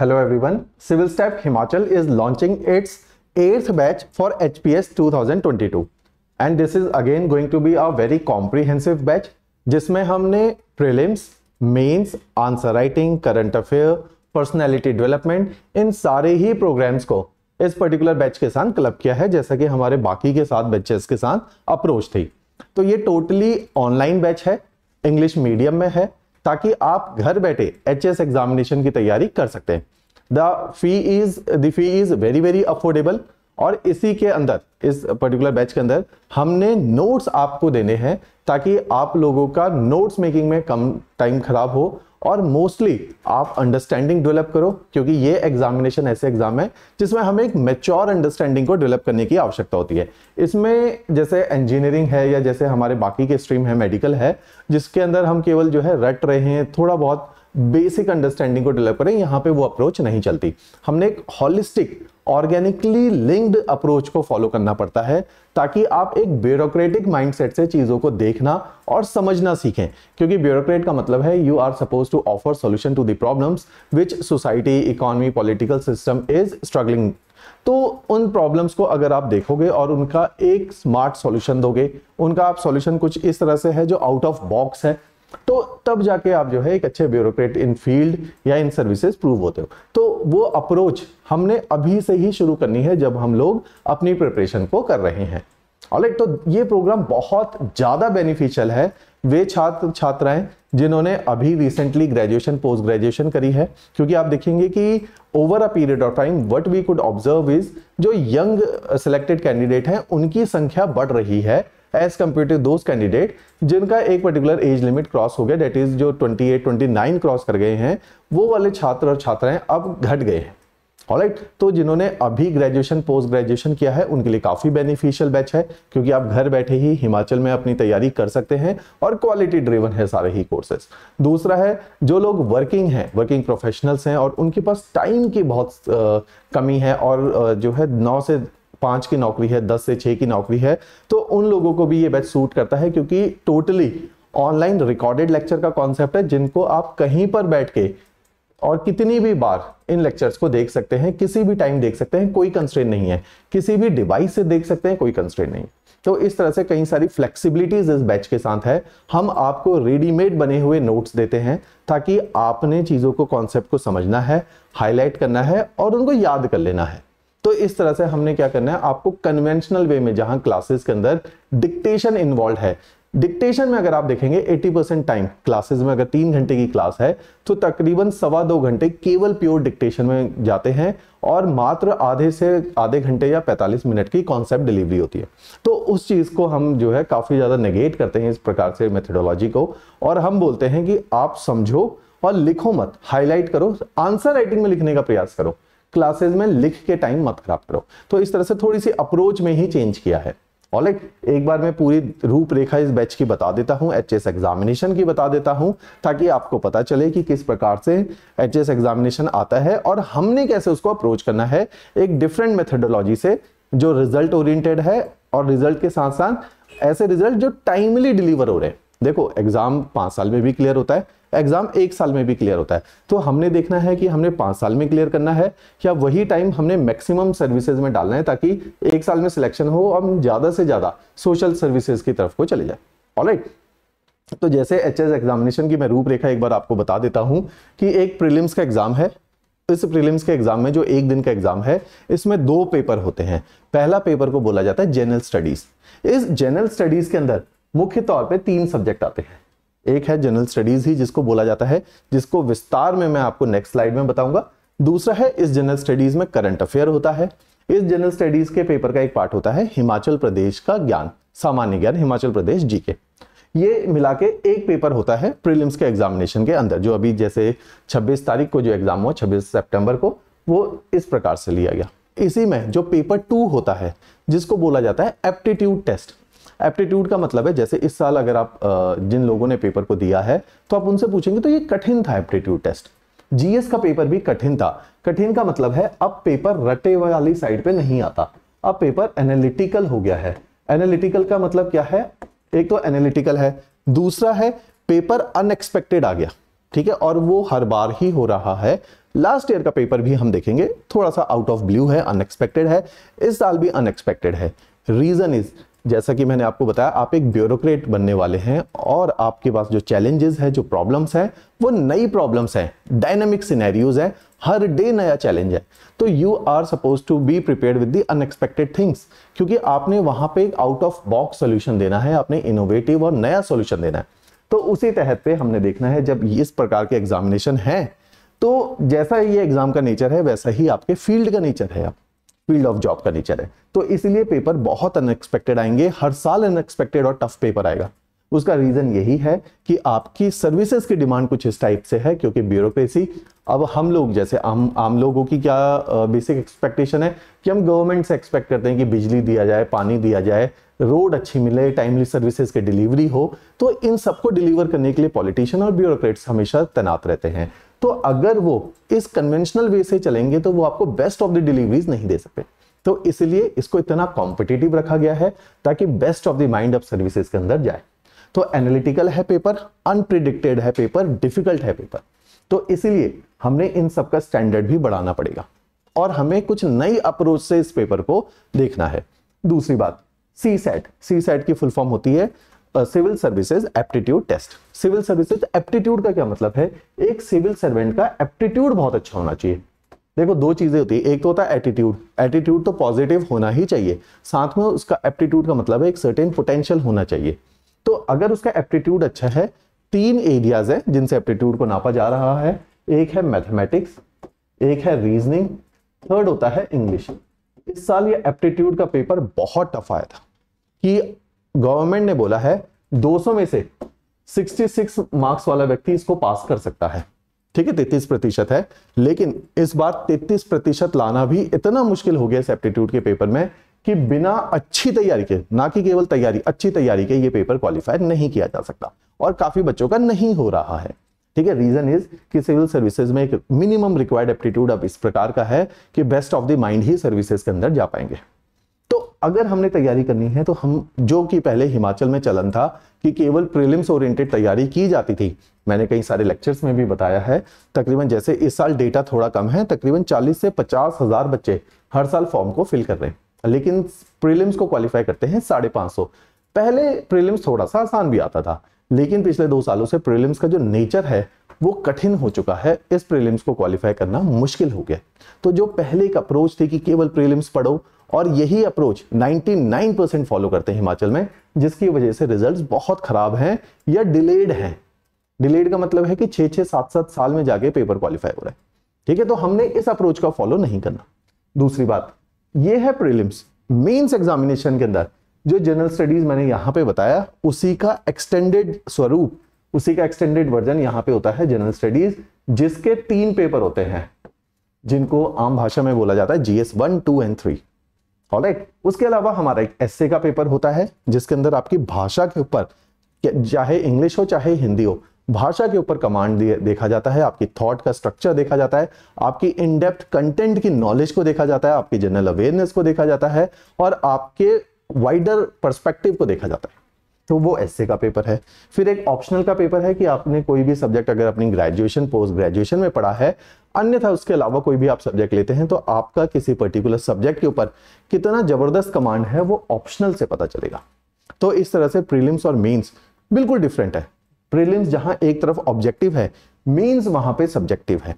Hello everyone civil step Himachal is launching its eighth batch for HPS 2022 and this is again going to be a very comprehensive batch जिसमें हमने prelims mains answer writing current affair personality development इन सारे ही programmes को इस particular batch के साथ club किया है जैसा कि हमारे बाकी के साथ बैचेस के साथ अप्रोच थी तो ये टोटली ऑनलाइन बैच है इंग्लिश मीडियम में है ताकि आप घर बैठे एच एस एग्जामिनेशन की तैयारी कर सकते हैं the fee is the fee is very very affordable और इसी के अंदर इस पर्टिकुलर बैच के अंदर हमने नोट्स आपको देने हैं ताकि आप लोगों का नोट्स मेकिंग में कम टाइम खराब हो और मोस्टली आप अंडरस्टैंडिंग डेवलप करो क्योंकि ये एग्जामिनेशन ऐसे एग्जाम है जिसमें हमें एक मेच्योर अंडरस्टैंडिंग को डेवलप करने की आवश्यकता होती है इसमें जैसे इंजीनियरिंग है या जैसे हमारे बाकी के स्ट्रीम है मेडिकल है जिसके अंदर हम केवल जो है रट रहे हैं थोड़ा बहुत बेसिक अंडरस्टैंडिंग को डेवलप करें यहाँ पे वो अप्रोच नहीं चलती हमने एक हॉलिस्टिक ऑर्गेनिकली लिंक्ड अप्रोच को फॉलो करना पड़ता है ताकि आप एक ब्यूरोक्रेटिक माइंडसेट से चीज़ों को देखना और समझना सीखें क्योंकि ब्यूरोक्रेट का मतलब है you are suppose to offer solution to the problems which society economy political system is struggling तो उन प्रॉब्लम्स को अगर आप देखोगे और उनका एक स्मार्ट सॉल्यूशन दोगे उनका आप सॉल्यूशन कुछ इस तरह से है जो आउट ऑफ बॉक्स है तो तब जाके आप जो है एक अच्छे ब्यूरोक्रेट इन फील्ड या इन सर्विसेज प्रूव होते हो तो वो अप्रोच हमने अभी से ही शुरू करनी है जब हम लोग अपनी प्रिपरेशन को कर रहे हैं ऑलराइट तो ये प्रोग्राम बहुत ज़्यादा बेनिफिशियल है वे छात्र छात्राएं जिन्होंने अभी रिसेंटली ग्रेजुएशन पोस्ट ग्रेजुएशन करी है क्योंकि आप देखेंगे कि over a period of time what we could observe is जो यंग सिलेक्टेड कैंडिडेट हैं उनकी संख्या बढ़ रही है as compare to those candidate जिनका एक पर्टिकुलर एज लिमिट क्रॉस हो गया डेट इज जो 28, 29 क्रॉस कर गए हैं वो वाले छात्र और छात्राएं अब घट गए हैं राइट right? तो जिन्होंने अभी ग्रेजुएशन पोस्ट ग्रेजुएशन किया है उनके लिए काफ़ी बेनिफिशियल बैच है क्योंकि आप घर बैठे ही हिमाचल में अपनी तैयारी कर सकते हैं और क्वालिटी ड्रिवन है सारे ही कोर्सेज दूसरा है जो लोग वर्किंग हैं वर्किंग प्रोफेशनल्स हैं और उनके पास टाइम की बहुत आ, कमी है और आ, जो है नौ से पांच की नौकरी है दस से छः की नौकरी है तो उन लोगों को भी ये बैच सूट करता है क्योंकि टोटली ऑनलाइन रिकॉर्डेड लेक्चर का कॉन्सेप्ट है जिनको आप कहीं पर बैठ के और कितनी भी बार इन लेक्चर्स को देख सकते हैं किसी भी टाइम देख सकते हैं कोई कंस्ट्रेंट नहीं है किसी भी डिवाइस से देख सकते हैं कोई कंस्ट्रेंट नहीं तो इस तरह से कई सारी फ्लेक्सिबिलिटीज इस बैच के साथ है हम आपको रेडीमेड बने हुए नोट्स देते हैं ताकि आपने चीज़ों को कॉन्सेप्ट को समझना है हाईलाइट करना है और उनको याद कर लेना है तो इस तरह से हमने क्या करना है आपको कन्वेंशनल वे में जहां क्लासेस के अंदर डिक्टेशन इन्वॉल्व है डिक्टेशन में अगर आप देखेंगे 80 परसेंट टाइम क्लासेस में अगर तीन घंटे की क्लास है तो तकरीबन सवा दो घंटे केवल प्योर डिक्टेशन में जाते हैं और मात्र आधे से आधे घंटे या 45 मिनट की कॉन्सेप्ट डिलीवरी होती है तो उस चीज़ को हम जो है काफ़ी ज़्यादा नेगेट करते हैं इस प्रकार से मेथडोलॉजी को और हम बोलते हैं कि आप समझो और लिखो मत हाईलाइट करो आंसर राइटिंग में लिखने का प्रयास करो क्लासेज में लिख के टाइम मत खराब करो तो इस तरह से थोड़ी सी अप्रोच में ही चेंज किया है ऑलेट एक बार मैं पूरी रूपरेखा इस बैच की बता देता हूँ एच एस एग्जामिनेशन की बता देता हूँ ताकि आपको पता चले कि किस प्रकार से एच एस एग्जामिनेशन आता है और हमने कैसे उसको अप्रोच करना है एक डिफरेंट मेथडोलॉजी से जो रिजल्ट ओरिएंटेड है और रिजल्ट के साथ साथ ऐसे रिजल्ट जो टाइमली डिलीवर हो रहे हैं देखो एग्जाम पांच साल में भी क्लियर होता है एग्जाम एक साल में भी क्लियर होता है तो हमने देखना है कि हमने पांच साल में क्लियर करना है या वही टाइम हमने मैक्सिमम सर्विसेज में डालना है ताकि एक साल में सिलेक्शन हो और ज्यादा से ज्यादा सोशल सर्विसेज की तरफ को चले जाए ऑलराइट तो जैसे एच एस एग्जामिनेशन की मैं रूपरेखा एक बार आपको बता देता हूं कि एक प्रिलिम्स का एग्जाम है इस प्रीलिम्स के एग्जाम में जो एक दिन का एग्जाम है इसमें दो पेपर होते हैं पहला पेपर को बोला जाता है जनरल स्टडीज इस जनरल स्टडीज के अंदर मुख्य तौर पे तीन सब्जेक्ट आते हैं एक है जनरल स्टडीज ही जिसको बोला जाता है जिसको विस्तार में मैं आपको नेक्स्ट स्लाइड में बताऊंगा दूसरा है इस जनरल स्टडीज में करंट अफेयर होता है इस जनरल स्टडीज के पेपर का एक पार्ट होता है हिमाचल प्रदेश का ज्ञान सामान्य ज्ञान हिमाचल प्रदेश जीके ये मिला के एक पेपर होता है प्रीलिम्स के एग्जामिनेशन के अंदर जो अभी जैसे 26 तारीख को जो एग्जाम हुआ 26 सितंबर को वो इस प्रकार से लिया गया इसी में जो पेपर टू होता है जिसको बोला जाता है एप्टीट्यूड टेस्ट एप्टीट्यूड का मतलब है जैसे इस साल अगर आप जिन लोगों ने पेपर को दिया है तो आप उनसे पूछेंगे तो ये कठिन था एप्टीट्यूड टेस्ट जीएस का पेपर भी कठिन था कठिन का मतलब है अब पेपर रटे वाली साइड पे नहीं आता अब पेपर एनालिटिकल हो गया है एनालिटिकल का मतलब क्या है एक तो एनालिटिकल है दूसरा है पेपर अनएक्सपेक्टेड आ गया ठीक है और वो हर बार ही हो रहा है लास्ट ईयर का पेपर भी हम देखेंगे थोड़ा सा आउट ऑफ ब्लू है अनएक्सपेक्टेड है इस साल भी अनएक्सपेक्टेड है रीजन इज जैसा कि मैंने आपको बताया आप एक ब्यूरोक्रेट बनने वाले हैं और आपके पास जो चैलेंजेस है जो प्रॉब्लम्स है वो नई प्रॉब्लम्स है डायनेमिक सिनेरियोज है हर डे नया चैलेंज है तो you are suppose to be prepare with the unexpected things क्योंकि आपने वहां पे एक आउट ऑफ बॉक्स सोल्यूशन देना है आपने इनोवेटिव और नया सोल्यूशन देना है तो उसी तहत पे हमने देखना है जब इस प्रकार के एग्जामिनेशन है तो जैसा ये एग्जाम का नेचर है वैसा ही आपके फील्ड का नेचर है आप फील्ड ऑफ जॉब का नेचर है तो इसलिए पेपर बहुत अनएक्सपेक्टेड आएंगे हर साल अनएक्सपेक्टेड और टफ पेपर आएगा उसका रीजन यही है कि आपकी सर्विसेज की डिमांड कुछ इस टाइप से है क्योंकि ब्यूरोक्रेसी अब हम लोग जैसे आम आम लोगों की क्या बेसिक एक्सपेक्टेशन है कि हम गवर्नमेंट से एक्सपेक्ट करते हैं कि बिजली दिया जाए पानी दिया जाए रोड अच्छी मिले टाइमली सर्विसेज की डिलीवरी हो तो इन सबको डिलीवर करने के लिए पॉलिटिशियन और ब्यूरोक्रेट्स हमेशा तैनात रहते हैं तो अगर वो इस कन्वेंशनल वे से चलेंगे तो वो आपको बेस्ट ऑफ द डिलीवरीज नहीं दे सकते तो इसलिए इसको इतना कॉम्पिटेटिव रखा गया है ताकि best of the mind of services के अंदर जाए तो एनालिटिकल है पेपर अनप्रिडिक्टेड है पेपर डिफिकल्ट है पेपर तो इसीलिए हमने इन सबका स्टैंडर्ड भी बढ़ाना पड़ेगा और हमें कुछ नई अप्रोच से इस पेपर को देखना है दूसरी बात सी सेट सी सेट की फुल फॉर्म होती है civil services aptitude test civil services aptitude का क्या मतलब है एक सिविल सर्वेंट का एप्टीट्यूड बहुत अच्छा होना चाहिए देखो दो चीजें होती है एक तो होता है एटीट्यूड एटीट्यूड तो पॉजिटिव होना ही चाहिए साथ में उसका एप्टीट्यूड का मतलब है एक सर्टेन पोटेंशियल होना चाहिए तो अगर उसका एप्टीट्यूड अच्छा है तीन एरियाज हैं जिनसे एप्टीट्यूड को नापा जा रहा है एक है मैथमेटिक्स एक है रीजनिंग थर्ड होता है इंग्लिश इस साल ये एप्टीट्यूड का पेपर बहुत टफ आया था कि गवर्नमेंट ने बोला है 200 में से 66 मार्क्स वाला व्यक्ति इसको पास कर सकता है ठीक है तेतीस प्रतिशत है लेकिन इस बार तेतीस प्रतिशत लाना भी इतना मुश्किल हो गया इस एप्टीट्यूड के पेपर में कि बिना अच्छी तैयारी के ना कि केवल तैयारी अच्छी तैयारी के ये पेपर क्वालिफाई नहीं किया जा सकता और काफी बच्चों का नहीं हो रहा है ठीक है रीजन इज कि सिविल सर्विसेज में एक मिनिमम रिक्वायर्ड एप्टीट्यूड अब इस प्रकार का है कि बेस्ट ऑफ द माइंड ही सर्विसेज के अंदर जा पाएंगे अगर हमने तैयारी करनी है तो हम जो कि पहले हिमाचल में चलन था कि केवल प्रीलिम्स ओरिएंटेड तैयारी की जाती थी मैंने कई सारे लेक्चर्स में भी बताया है तकरीबन जैसे इस साल डेटा थोड़ा कम है तकरीबन 40 से पचास हजार बच्चे हर साल फॉर्म को फिल कर रहे हैं लेकिन प्रीलिम्स को क्वालिफाई करते हैं साढ़े पांच सौ पहले प्रीलिम्स थोड़ा सा आसान भी आता था लेकिन पिछले दो सालों से प्रीलिम्स का जो नेचर है वो कठिन हो चुका है इस प्रीलिम्स को क्वालिफाई करना मुश्किल हो गया तो जो पहले एक अप्रोच थी कि केवल प्रीलिम्स पढ़ो और यही अप्रोच 99 परसेंट फॉलो करते हैं हिमाचल में जिसकी वजह से रिजल्ट्स बहुत खराब हैं या डिलेड हैं डिलेड का मतलब है कि छह छह सात सात साल में जाके पेपर क्वालिफाई हो रहा है ठीक है तो हमने इस अप्रोच का फॉलो नहीं करना दूसरी बात यह है प्रिलिम्स मेन्स एग्जामिनेशन के अंदर जो जनरल स्टडीज मैंने यहां पर बताया उसी का एक्सटेंडेड स्वरूप उसी का एक्सटेंडेड वर्जन यहां पे होता है जनरल स्टडीज जिसके तीन पेपर होते हैं जिनको आम भाषा में बोला जाता है GS one two and three alright right. उसके अलावा हमारा एक एस का पेपर होता है जिसके अंदर आपकी भाषा के ऊपर चाहे इंग्लिश हो चाहे हिंदी हो भाषा के ऊपर कमांड देखा जाता है आपकी थॉट का स्ट्रक्चर देखा जाता है आपकी इनडेप्थ कंटेंट की नॉलेज को देखा जाता है आपकी जनरल अवेयरनेस को देखा जाता है और आपके वाइडर परस्पेक्टिव को देखा जाता है तो वो एस का पेपर है फिर एक ऑप्शनल का पेपर है कि आपने कोई भी सब्जेक्ट अगर अपनी ग्रेजुएशन पोस्ट ग्रेजुएशन में पढ़ा है अन्यथा उसके अलावा कोई भी आप सब्जेक्ट लेते हैं तो आपका किसी पर्टिकुलर सब्जेक्ट के ऊपर कितना जबरदस्त कमांड है वो ऑप्शनल से पता चलेगा तो इस तरह से प्रीलिम्स और मीन्स बिल्कुल डिफरेंट है प्रीलिम्स जहां एक तरफ ऑब्जेक्टिव है मीन्स वहां पर सब्जेक्टिव है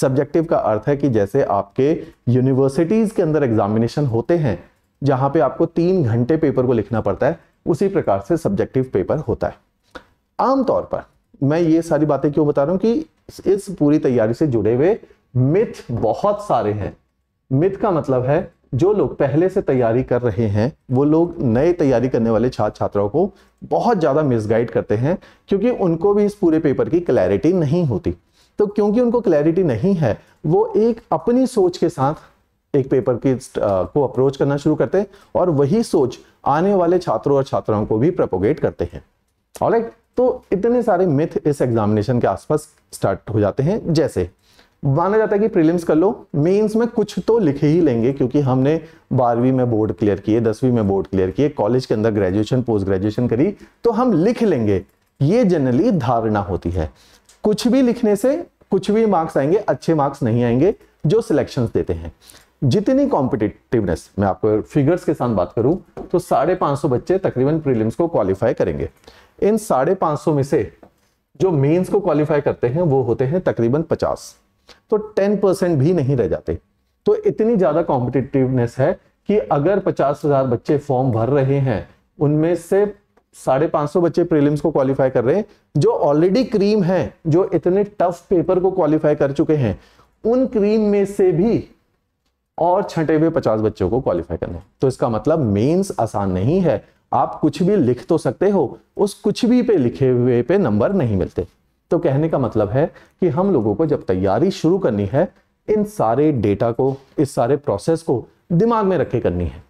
सब्जेक्टिव का अर्थ है कि जैसे आपके यूनिवर्सिटीज के अंदर एग्जामिनेशन होते हैं जहां पे आपको तीन घंटे पेपर को लिखना पड़ता है उसी प्रकार से सब्जेक्टिव पेपर होता है आमतौर पर मैं ये सारी बातें क्यों बता रहा हूं कि इस पूरी तैयारी से जुड़े हुए मिथ बहुत सारे हैं मिथ का मतलब है जो लोग पहले से तैयारी कर रहे हैं वो लोग नए तैयारी करने वाले छात्र छात्राओं को बहुत ज़्यादा मिसगाइड करते हैं क्योंकि उनको भी इस पूरे पेपर की क्लैरिटी नहीं होती तो क्योंकि उनको क्लैरिटी नहीं है वो एक अपनी सोच के साथ एक पेपर की को अप्रोच करना शुरू करते हैं और वही सोच आने वाले छात्रों और छात्राओं को भी प्रपोगेट करते हैं और एक तो इतने सारे मिथ इस एग्जामिनेशन के आसपास स्टार्ट हो जाते हैं जैसे माना जाता है कि प्रीलिम्स कर लो मेंस में कुछ तो लिख ही लेंगे क्योंकि हमने बारहवीं में बोर्ड क्लियर किए दसवीं में बोर्ड क्लियर किए कॉलेज के अंदर ग्रेजुएशन पोस्ट ग्रेजुएशन करी तो हम लिख लेंगे ये जनरली धारणा होती है कुछ भी लिखने से कुछ भी मार्क्स आएंगे अच्छे मार्क्स नहीं आएंगे जो सिलेक्शन देते हैं जितनी कॉम्पिटिटिवनेस मैं आपको फिगर्स के साथ बात करूं तो साढ़े पांच सौ बच्चे तकरीबन प्रीलिम्स को क्वालिफाई करेंगे इन साढ़े पांच सौ में से जो मेंस को क्वालिफाई करते हैं वो होते हैं तकरीबन पचास तो टेन परसेंट भी नहीं रह जाते तो इतनी ज़्यादा कॉम्पिटिटिवनेस है कि अगर पचास हज़ार बच्चे फॉर्म भर रहे हैं उनमें से साढ़े पांच सौ बच्चे प्रीलिम्स को क्वालिफाई कर रहे हैं जो ऑलरेडी क्रीम है जो इतने टफ पेपर को क्वालिफाई कर चुके हैं उन क्रीम में से भी और छठे हुए पचास बच्चों को क्वालिफाई करना तो इसका मतलब मेंस आसान नहीं है आप कुछ भी लिख तो सकते हो उस कुछ भी पे लिखे हुए पे नंबर नहीं मिलते तो कहने का मतलब है कि हम लोगों को जब तैयारी शुरू करनी है इन सारे डेटा को इस सारे प्रोसेस को दिमाग में रखे करनी है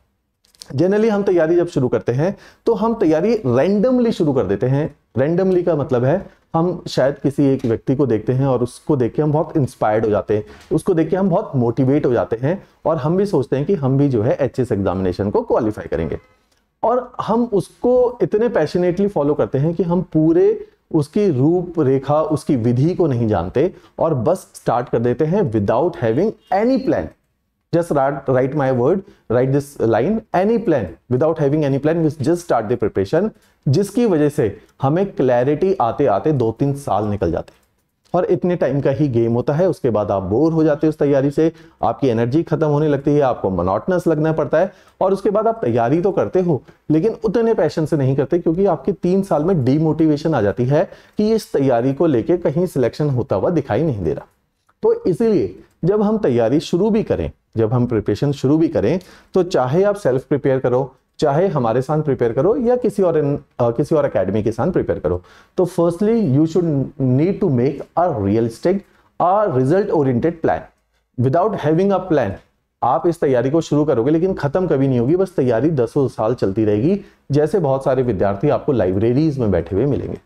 जनरली हम तैयारी जब शुरू करते हैं तो हम तैयारी रैंडमली शुरू कर देते हैं रैंडमली का मतलब है हम शायद किसी एक व्यक्ति को देखते हैं और उसको देख के हम बहुत इंस्पायर्ड हो जाते हैं उसको देख के हम बहुत मोटिवेट हो जाते हैं और हम भी सोचते हैं कि हम भी जो है एच एग्जामिनेशन को क्वालिफाई करेंगे और हम उसको इतने पैशनेटली फॉलो करते हैं कि हम पूरे उसकी रूप रेखा उसकी विधि को नहीं जानते और बस स्टार्ट कर देते हैं without having any plan just write, write my word write this line any plan without having any plan we just start the preparation जिसकी वजह से हमें क्लैरिटी आते आते दो तीन साल निकल जाते और इतने टाइम का ही गेम होता है उसके बाद आप बोर हो जाते हो उस तैयारी से आपकी एनर्जी खत्म होने लगती है आपको मनोटनस लगना पड़ता है और उसके बाद आप तैयारी तो करते हो लेकिन उतने पैशन से नहीं करते क्योंकि आपके तीन साल में डीमोटिवेशन आ जाती है कि इस तैयारी को लेकर कहीं सिलेक्शन होता हुआ दिखाई नहीं दे रहा तो इसीलिए जब हम तैयारी शुरू भी करें जब हम प्रिपरेशन शुरू भी करें तो चाहे आप सेल्फ प्रिपेयर करो चाहे हमारे साथ प्रिपेयर करो या किसी और इन, आ, किसी और अकेडमी के साथ प्रिपेयर करो तो firstly you should need to make a realistic a result oriented plan without having a plan आप इस तैयारी को शुरू करोगे लेकिन खत्म कभी नहीं होगी बस तैयारी दसों साल चलती रहेगी जैसे बहुत सारे विद्यार्थी आपको लाइब्रेरीज में बैठे हुए मिलेंगे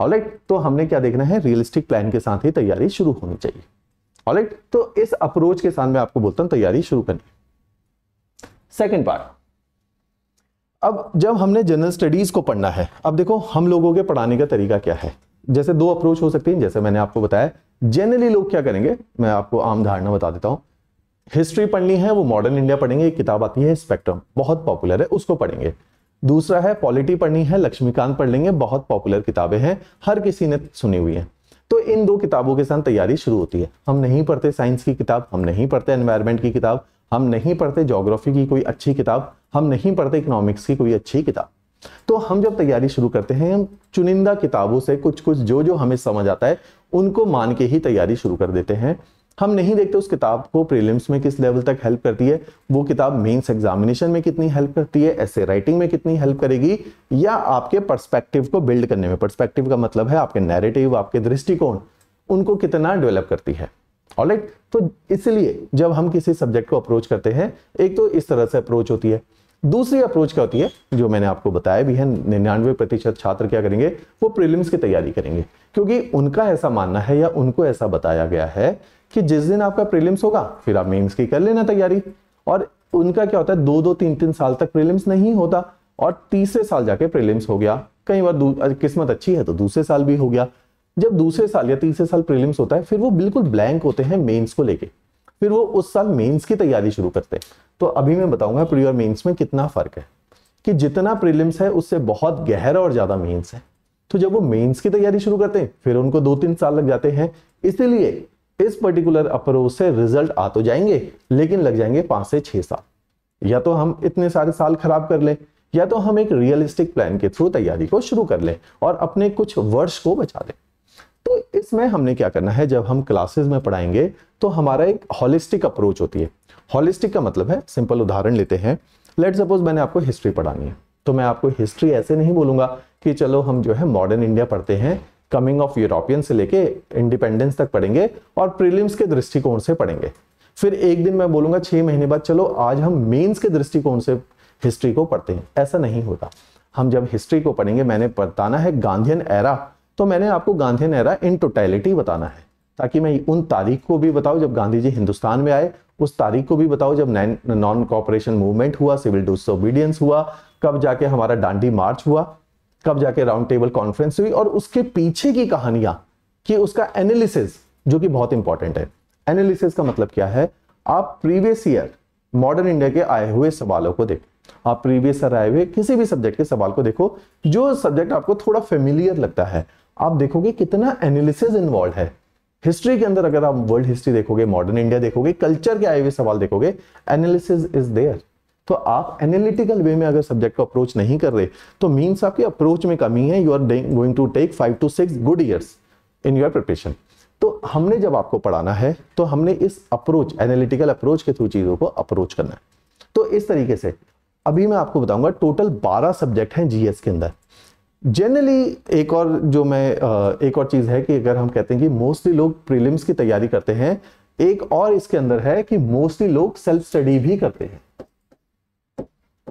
ऑलराइट right, तो हमने क्या देखना है रियलिस्टिक प्लान के साथ ही तैयारी शुरू होनी चाहिए ऑलराइट तो इस अप्रोच के साथ मैं आपको बोलता हूं तैयारी शुरू करनी सेकेंड पार्ट अब जब हमने जनरल स्टडीज को पढ़ना है अब देखो हम लोगों के पढ़ाने का तरीका क्या है जैसे दो अप्रोच हो सकते हैं जैसे मैंने आपको बताया जनरली लोग क्या करेंगे मैं आपको आम धारणा बता देता हूं हिस्ट्री पढ़नी है वो मॉडर्न इंडिया पढ़ेंगे एक किताब आती है स्पेक्ट्रम बहुत पॉपुलर है उसको पढ़ेंगे दूसरा है पॉलिटी पढ़नी है लक्ष्मीकांत पढ़ लेंगे बहुत पॉपुलर किताबें हैं हर किसी ने सुनी हुई है तो इन दो किताबों के साथ तैयारी शुरू होती है हम नहीं पढ़ते साइंस की किताब हम नहीं पढ़ते एनवायरमेंट की किताब हम नहीं पढ़ते जोग्राफी की कोई अच्छी किताब हम नहीं पढ़ते इकोनॉमिक्स की कोई अच्छी किताब तो हम जब तैयारी शुरू करते हैं हम चुनिंदा किताबों से कुछ कुछ जो जो हमें समझ आता है उनको मान के ही तैयारी शुरू कर देते हैं हम नहीं देखते उस किताब को प्रीलिम्स में किस लेवल तक हेल्प करती है वो किताब मेंस एग्जामिनेशन में कितनी हेल्प करती है ऐसे राइटिंग में कितनी हेल्प करेगी या आपके पर्सपेक्टिव को बिल्ड करने में पर्सपेक्टिव का मतलब है आपके नैरेटिव आपके दृष्टिकोण उनको कितना डेवलप करती है ऑलराइट right? तो इसलिए जब हम किसी सब्जेक्ट को अप्रोच करते हैं एक तो इस तरह से अप्रोच होती है दूसरी अप्रोच क्या होती है जो मैंने आपको बताया भी है निन्यानवे प्रतिशत छात्र क्या करेंगे वो प्रीलिम्स की तैयारी करेंगे क्योंकि उनका ऐसा मानना है या उनको ऐसा बताया गया है कि जिस दिन आपका प्रीलिम्स होगा फिर आप मेंस की कर लेना तैयारी और उनका क्या होता है दो दो तीन तीन साल तक प्रीलिम्स नहीं होता और तीसरे साल जाके प्रीलिम्स हो गया कई बार किस्मत अच्छी है तो दूसरे साल भी हो गया जब दूसरे साल या तीसरे साल प्रीलिम्स होता है फिर वो बिल्कुल ब्लैंक होते हैं मेन्स को लेके फिर वो उस साल मेन्स की तैयारी शुरू करते हैं तो अभी मैं बताऊंगा प्री और मेन्स में कितना फर्क है कि जितना प्रीलिम्स है उससे बहुत गहरा और ज्यादा मेन्स है तो जब वो मेंस की तैयारी शुरू करते हैं फिर उनको दो तीन साल लग जाते हैं इसीलिए इस पर्टिकुलर अप्रोच से रिजल्ट आ तो जाएंगे लेकिन लग जाएंगे पांच से छह साल या तो हम इतने सारे साल खराब कर लें या तो हम एक रियलिस्टिक प्लान के थ्रू तैयारी को शुरू कर लें और अपने कुछ वर्ष को बचा लें तो इसमें हमने क्या करना है जब हम क्लासेस में पढ़ाएंगे तो हमारा एक हॉलिस्टिक अप्रोच होती है हॉलिस्टिक का मतलब है सिंपल उदाहरण लेते हैं लेट सपोज मैंने आपको हिस्ट्री पढ़ानी है तो मैं आपको हिस्ट्री ऐसे नहीं बोलूंगा कि चलो हम जो है मॉडर्न इंडिया पढ़ते हैं कमिंग ऑफ यूरोपियन से लेके इंडिपेंडेंस तक पढ़ेंगे और प्रीलिम्स के दृष्टिकोण से पढ़ेंगे फिर एक दिन मैं बोलूंगा छह महीने बाद चलो आज हम मेंस के दृष्टिकोण से हिस्ट्री को पढ़ते हैं ऐसा नहीं होता हम जब हिस्ट्री को पढ़ेंगे मैंने बताना है गांधीन एरा तो मैंने आपको गांधीन एरा इन टोटैलिटी बताना है ताकि मैं उन तारीख को भी बताऊं जब गांधी जी हिंदुस्तान में आए उस तारीख को भी बताओ जब नॉन कॉपरेशन मूवमेंट हुआ सिविल डिसोबीडियंस हुआ कब जाके हमारा डांडी मार्च हुआ कब जाके राउंड टेबल कॉन्फ्रेंस हुई और उसके पीछे की कहानियां कि उसका एनालिसिस जो कि बहुत इंपॉर्टेंट है एनालिसिस का मतलब क्या है आप प्रीवियस ईयर मॉडर्न इंडिया के आए हुए सवालों को देखो आप प्रीवियस ईयर आए हुए किसी भी सब्जेक्ट के सवाल को देखो जो सब्जेक्ट आपको थोड़ा फेमिलियर लगता है आप देखोगे कितना एनालिसिस इन्वॉल्व है हिस्ट्री के अंदर अगर आप वर्ल्ड हिस्ट्री देखोगे मॉडर्न इंडिया देखोगे कल्चर के आए हुए सवाल देखोगे एनालिसिस इज देयर तो आप एनालिटिकल वे में अगर सब्जेक्ट को अप्रोच नहीं कर रहे तो मीन्स आपकी अप्रोच में कमी है you are going to take five to six good years in your preparation तो हमने जब आपको पढ़ाना है तो हमने इस अप्रोच एनालिटिकल अप्रोच के थ्रू चीज़ों को अप्रोच करना है तो इस तरीके से अभी मैं आपको बताऊंगा टोटल 12 सब्जेक्ट हैं जीएस के अंदर जनरली एक और जो मैं एक और चीज़ है कि अगर हम कहते हैं कि मोस्टली लोग प्रीलिम्स की तैयारी करते हैं एक और इसके अंदर है कि मोस्टली लोग सेल्फ स्टडी भी करते हैं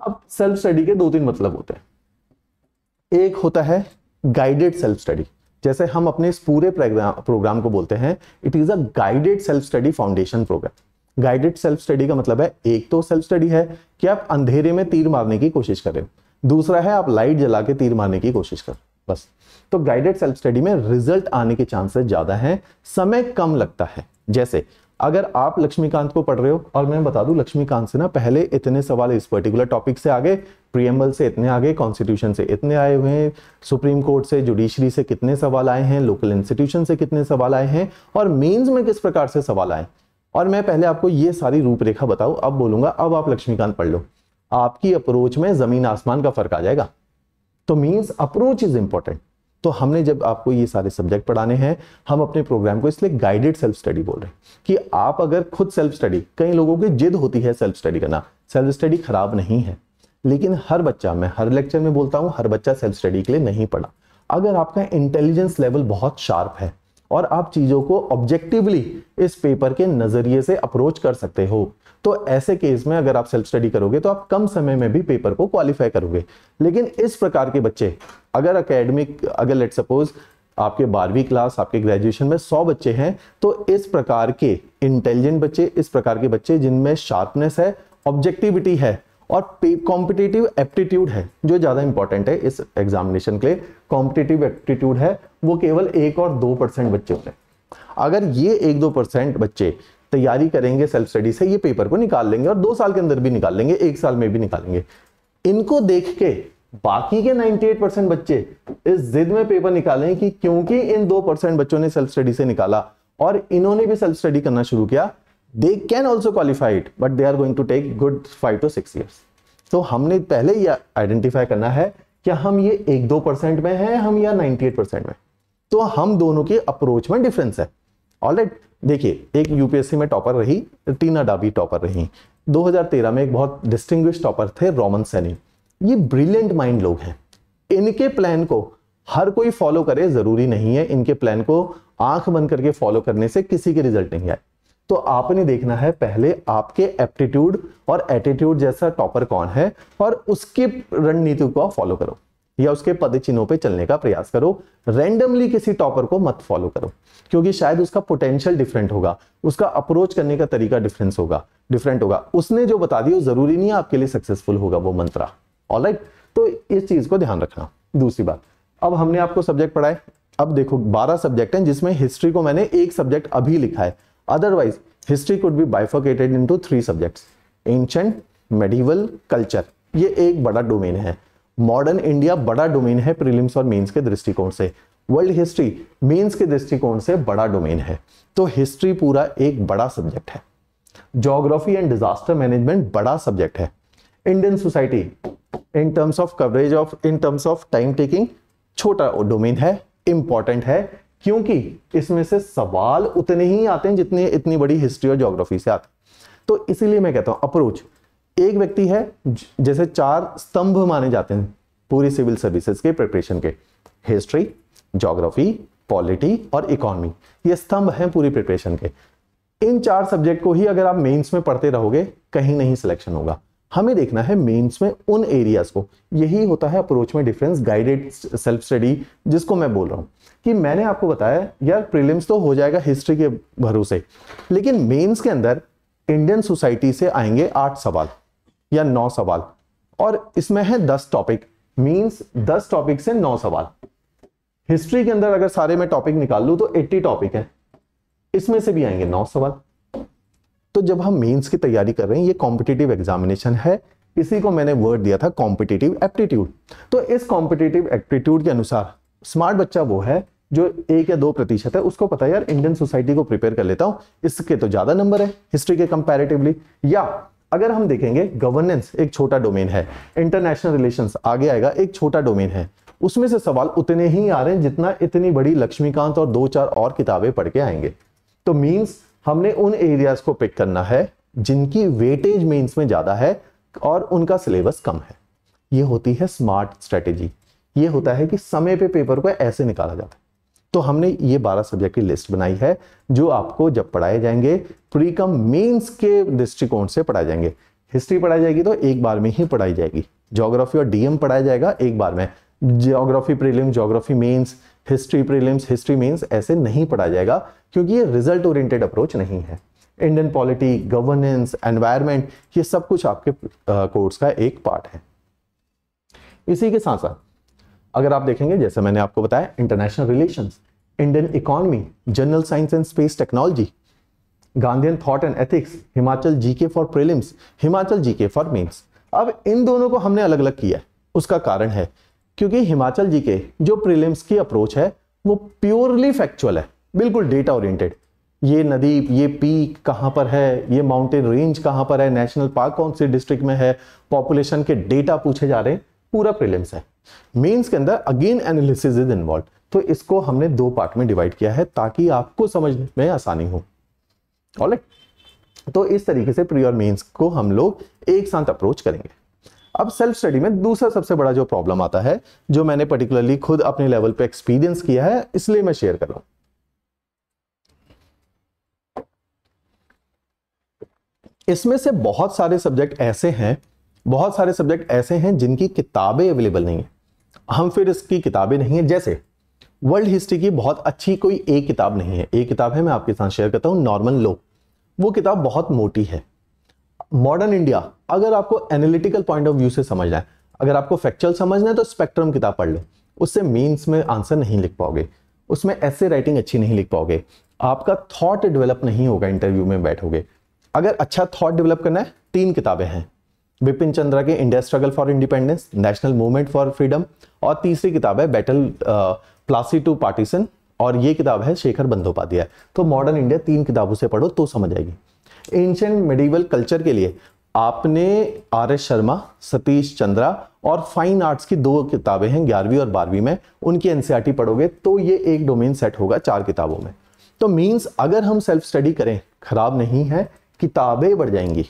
अब सेल्फ स्टडी के दो तीन मतलब होते हैं एक होता है गाइडेड सेल्फ स्टडी जैसे हम अपने इस पूरे प्रोग्राम को बोलते हैं it is a guided self study foundation program guided self study का मतलब है एक तो सेल्फ स्टडी है कि आप अंधेरे में तीर मारने की कोशिश करें दूसरा है आप लाइट जला के तीर मारने की कोशिश करें बस तो गाइडेड सेल्फ स्टडी में रिजल्ट आने के चांसेस ज्यादा हैं समय कम लगता है जैसे अगर आप लक्ष्मीकांत को पढ़ रहे हो और मैं बता दूं लक्ष्मीकांत से ना पहले इतने सवाल इस पर्टिकुलर टॉपिक से आगे प्रियम्बल से इतने आगे कॉन्स्टिट्यूशन से इतने आए हुए हैं सुप्रीम कोर्ट से जुडिशरी से कितने सवाल आए हैं लोकल इंस्टीट्यूशन से कितने सवाल आए हैं और मेन्स में किस प्रकार से सवाल आए और मैं पहले आपको ये सारी रूपरेखा बताऊँ अब बोलूंगा अब आप लक्ष्मीकांत पढ़ लो आपकी अप्रोच में जमीन आसमान का फर्क आ जाएगा तो मीन्स अप्रोच इज इंपॉर्टेंट तो हमने जब आपको ये सारे सब्जेक्ट पढ़ाने हैं हम अपने प्रोग्राम को इसलिए गाइडेड सेल्फ स्टडी बोल रहे हैं कि आप अगर खुद सेल्फ स्टडी कई लोगों की जिद होती है सेल्फ स्टडी करना सेल्फ स्टडी खराब नहीं है लेकिन हर बच्चा मैं हर लेक्चर में बोलता हूं हर बच्चा सेल्फ स्टडी के लिए नहीं पढ़ा अगर आपका इंटेलिजेंस लेवल बहुत शार्प है और आप चीज़ों को ऑब्जेक्टिवली इस पेपर के नज़रिए से अप्रोच कर सकते हो तो ऐसे केस में अगर आप सेल्फ स्टडी करोगे तो आप कम समय में भी पेपर को क्वालिफाई करोगे लेकिन इस प्रकार के बच्चे अगर अकेडमिक अगर लेट सपोज आपके बारहवीं क्लास आपके ग्रेजुएशन में सौ बच्चे हैं तो इस प्रकार के इंटेलिजेंट बच्चे इस प्रकार के बच्चे जिनमें शार्पनेस है ऑब्जेक्टिविटी है और कॉम्पिटेटिव एप्टीट्यूड है जो ज़्यादा इंपॉर्टेंट है इस एग्जामिनेशन के लिए कॉम्पिटेटिव एप्टीट्यूड है वो केवल एक और दो परसेंट बच्चे होंगे अगर ये एक दो परसेंट बच्चे तैयारी करेंगे सेल्फ स्टडी से ये पेपर को निकाल लेंगे और दो साल के अंदर भी निकाल लेंगे एक साल में भी निकालेंगे इनको देख के बाकी के 98 परसेंट बच्चे इस जिद में पेपर निकालें कि क्योंकि इन दो परसेंट बच्चों ने सेल्फ स्टडी से निकाला और इन्होंने भी सेल्फ स्टडी करना शुरू किया they can also qualified but they are going to take good five to six years तो हमने पहले ही आइडेंटिफाई करना है कि हम ये एक दो परसेंट में है हम या नाइनटी एट परसेंट में तो हम दोनों के अप्रोच में डिफरेंस है ऑलराइट right, देखिए एक यूपीएससी में टॉपर रही टीना डाबी टॉपर रही 2013 में एक बहुत डिस्टिंग्विश टॉपर थे रोमन सैनी ये ब्रिलियंट माइंड लोग हैं इनके प्लान को हर कोई फॉलो करे जरूरी नहीं है इनके प्लान को आंख बंद करके फॉलो करने से किसी के रिजल्ट नहीं आए तो आपने देखना है पहले आपके एप्टीट्यूड और एटीट्यूड जैसा टॉपर कौन है और उसकी रणनीति को फॉलो करो या उसके पद चिन्हों पर चलने का प्रयास करो रैंडमली किसी टॉपर को मत फॉलो करो क्योंकि शायद उसका पोटेंशियल डिफरेंट होगा उसका अप्रोच करने का तरीका डिफरेंस होगा डिफरेंट होगा उसने जो बता दिया जरूरी नहीं है आपके लिए सक्सेसफुल होगा वो मंत्रा ऑल right? तो इस चीज को ध्यान रखना दूसरी बात अब हमने आपको सब्जेक्ट पढ़ाए अब देखो बारह सब्जेक्ट हैं जिसमें हिस्ट्री को मैंने एक सब्जेक्ट अभी लिखा है otherwise history could be bifurcated into three subjects ancient medieval culture ये एक बड़ा डोमेन है मॉडर्न इंडिया बड़ा डोमेन है प्रीलिम्स और मेंस के दृष्टिकोण से वर्ल्ड हिस्ट्री मेंस के दृष्टिकोण से बड़ा डोमेन है तो हिस्ट्री पूरा एक बड़ा सब्जेक्ट है जोग्राफी एंड डिजास्टर मैनेजमेंट बड़ा सब्जेक्ट है Indian society in terms of coverage of in terms of time taking छोटा डोमेन है इंपॉर्टेंट है क्योंकि इसमें से सवाल उतने ही आते हैं जितने इतनी बड़ी हिस्ट्री और ज्योग्राफी से आते हैं तो इसीलिए मैं कहता हूं अप्रोच एक व्यक्ति है जैसे चार स्तंभ माने जाते हैं पूरी सिविल सर्विसेज के प्रिपरेशन के हिस्ट्री जोग्राफी पॉलिटी और इकोनॉमी ये स्तंभ हैं पूरी प्रिपरेशन के इन चार सब्जेक्ट को ही अगर आप मेंस में पढ़ते रहोगे कहीं नहीं सिलेक्शन होगा हमें देखना है मेंस में उन एरियाज को यही होता है अप्रोच में डिफरेंस गाइडेड सेल्फ स्टडी जिसको मैं बोल रहा हूं कि मैंने आपको बताया यार प्रीलिम्स तो हो जाएगा हिस्ट्री के भरोसे लेकिन मेंस के अंदर इंडियन सोसाइटी से आएंगे आठ सवाल या नौ सवाल और इसमें है दस टॉपिक मींस दस टॉपिक से नौ सवाल हिस्ट्री के अंदर अगर सारे मैं टॉपिक निकाल लू तो एट्टी टॉपिक है इसमें से भी आएंगे नौ सवाल तो जब हम मेंस की तैयारी कर रहे हैं ये कॉम्पिटेटिव एग्जामिनेशन है इसी को मैंने वर्ड दिया था कॉम्पिटिटिव एप्टीट्यूड तो इस कॉम्पिटिटिव एप्टीट्यूड के अनुसार स्मार्ट बच्चा वो है जो एक या दो प्रतिशत है उसको पता है यार इंडियन सोसाइटी को प्रिपेयर कर लेता हूं इसके तो ज्यादा नंबर है हिस्ट्री के कंपेरेटिवली या अगर हम देखेंगे गवर्नेंस एक छोटा डोमेन है इंटरनेशनल रिलेशंस आगे आएगा एक छोटा डोमेन है उसमें से सवाल उतने ही आ रहे हैं जितना इतनी बड़ी लक्ष्मीकांत और दो चार और किताबें पढ़ के आएंगे तो मीन्स हमने उन एरियाज को पिक करना है जिनकी वेटेज मीन्स में ज्यादा है और उनका सिलेबस कम है ये होती है स्मार्ट स्ट्रेटेजी ये होता है कि समय पे पेपर को ऐसे निकाला जाता है तो हमने ये 12 सब्जेक्ट की लिस्ट बनाई है जो आपको जब पढ़ाए जाएंगे प्रीकम कम मेन्स के दृष्टिकोण से पढ़ाए जाएंगे हिस्ट्री पढ़ाई जाएगी तो एक बार में ही पढ़ाई जाएगी जोग्राफी और डीएम पढ़ाया जाएगा एक बार में geography prelims geography mains history prelims history mains ऐसे नहीं पढ़ाया जाएगा क्योंकि ये रिजल्ट ओरिएंटेड अप्रोच नहीं है इंडियन पॉलिटी गवर्नेंस एनवायरमेंट ये सब कुछ आपके कोर्स का एक पार्ट है इसी के साथ साथ अगर आप देखेंगे जैसे मैंने आपको बताया international relation Indian economy general science and space technology Gandhi thought and ethics Himachal GK for prelims Himachal GK for mains अब इन दोनों को हमने अलग अलग किया उसका कारण है क्योंकि हिमाचल जी के जो प्रिलिम्स की अप्रोच है वो प्योरली फैक्चुअल है बिल्कुल डेटा ओरिएंटेड ये नदी ये पीक कहाँ पर है ये माउंटेन रेंज कहाँ पर है नेशनल पार्क कौन से डिस्ट्रिक्ट में है पॉपुलेशन के डेटा पूछे जा रहे हैं पूरा प्रिलिम्स है मेंस के अंदर अगेन एनालिसिस इज इन्वॉल्व तो इसको हमने दो पार्ट में डिवाइड किया है ताकि आपको समझने में आसानी हो ऑलराइट तो इस तरीके से प्री और मेंस को हम लोग एक साथ अप्रोच करेंगे अब सेल्फ स्टडी में दूसरा सबसे बड़ा जो प्रॉब्लम आता है जो मैंने पर्टिकुलरली खुद अपने लेवल पे एक्सपीरियंस किया है इसलिए मैं शेयर कर रहा हूं इसमें से बहुत सारे सब्जेक्ट ऐसे हैं बहुत सारे सब्जेक्ट ऐसे हैं जिनकी किताबें अवेलेबल नहीं है हम फिर इसकी किताबें नहीं हैं जैसे वर्ल्ड हिस्ट्री की बहुत अच्छी कोई एक किताब नहीं है एक किताब है मैं आपके साथ शेयर करता हूँ नॉर्मल लो वो किताब बहुत मोटी है मॉडर्न इंडिया अगर आपको एनालिटिकल पॉइंट ऑफ व्यू से समझना है अगर आपको फैक्चुअल समझना है तो स्पेक्ट्रम किताब पढ़ लो उससे मीन्स में आंसर नहीं लिख पाओगे उसमें ऐसे राइटिंग अच्छी नहीं लिख पाओगे आपका थॉट डेवलप नहीं होगा इंटरव्यू में बैठोगे अगर अच्छा थॉट डेवलप करना है तीन किताबें हैं विपिन चंद्रा के India struggle for independence national movement for freedom और तीसरी किताब है बैटल प्लासी टू पार्टीशन और ये किताब है शेखर बंदोपाध्याय तो मॉडर्न इंडिया तीन किताबों से पढ़ो तो समझ आएगी एंशियंट मेडिवल कल्चर के लिए आपने आर एस शर्मा सतीश चंद्रा और फाइन आर्ट्स की दो किताबें हैं ग्यारहवीं और बारहवीं में उनकी एनसीआरटी पढ़ोगे तो ये एक डोमेन सेट होगा चार किताबों में तो मींस अगर हम सेल्फ स्टडी करें खराब नहीं है किताबें बढ़ जाएंगी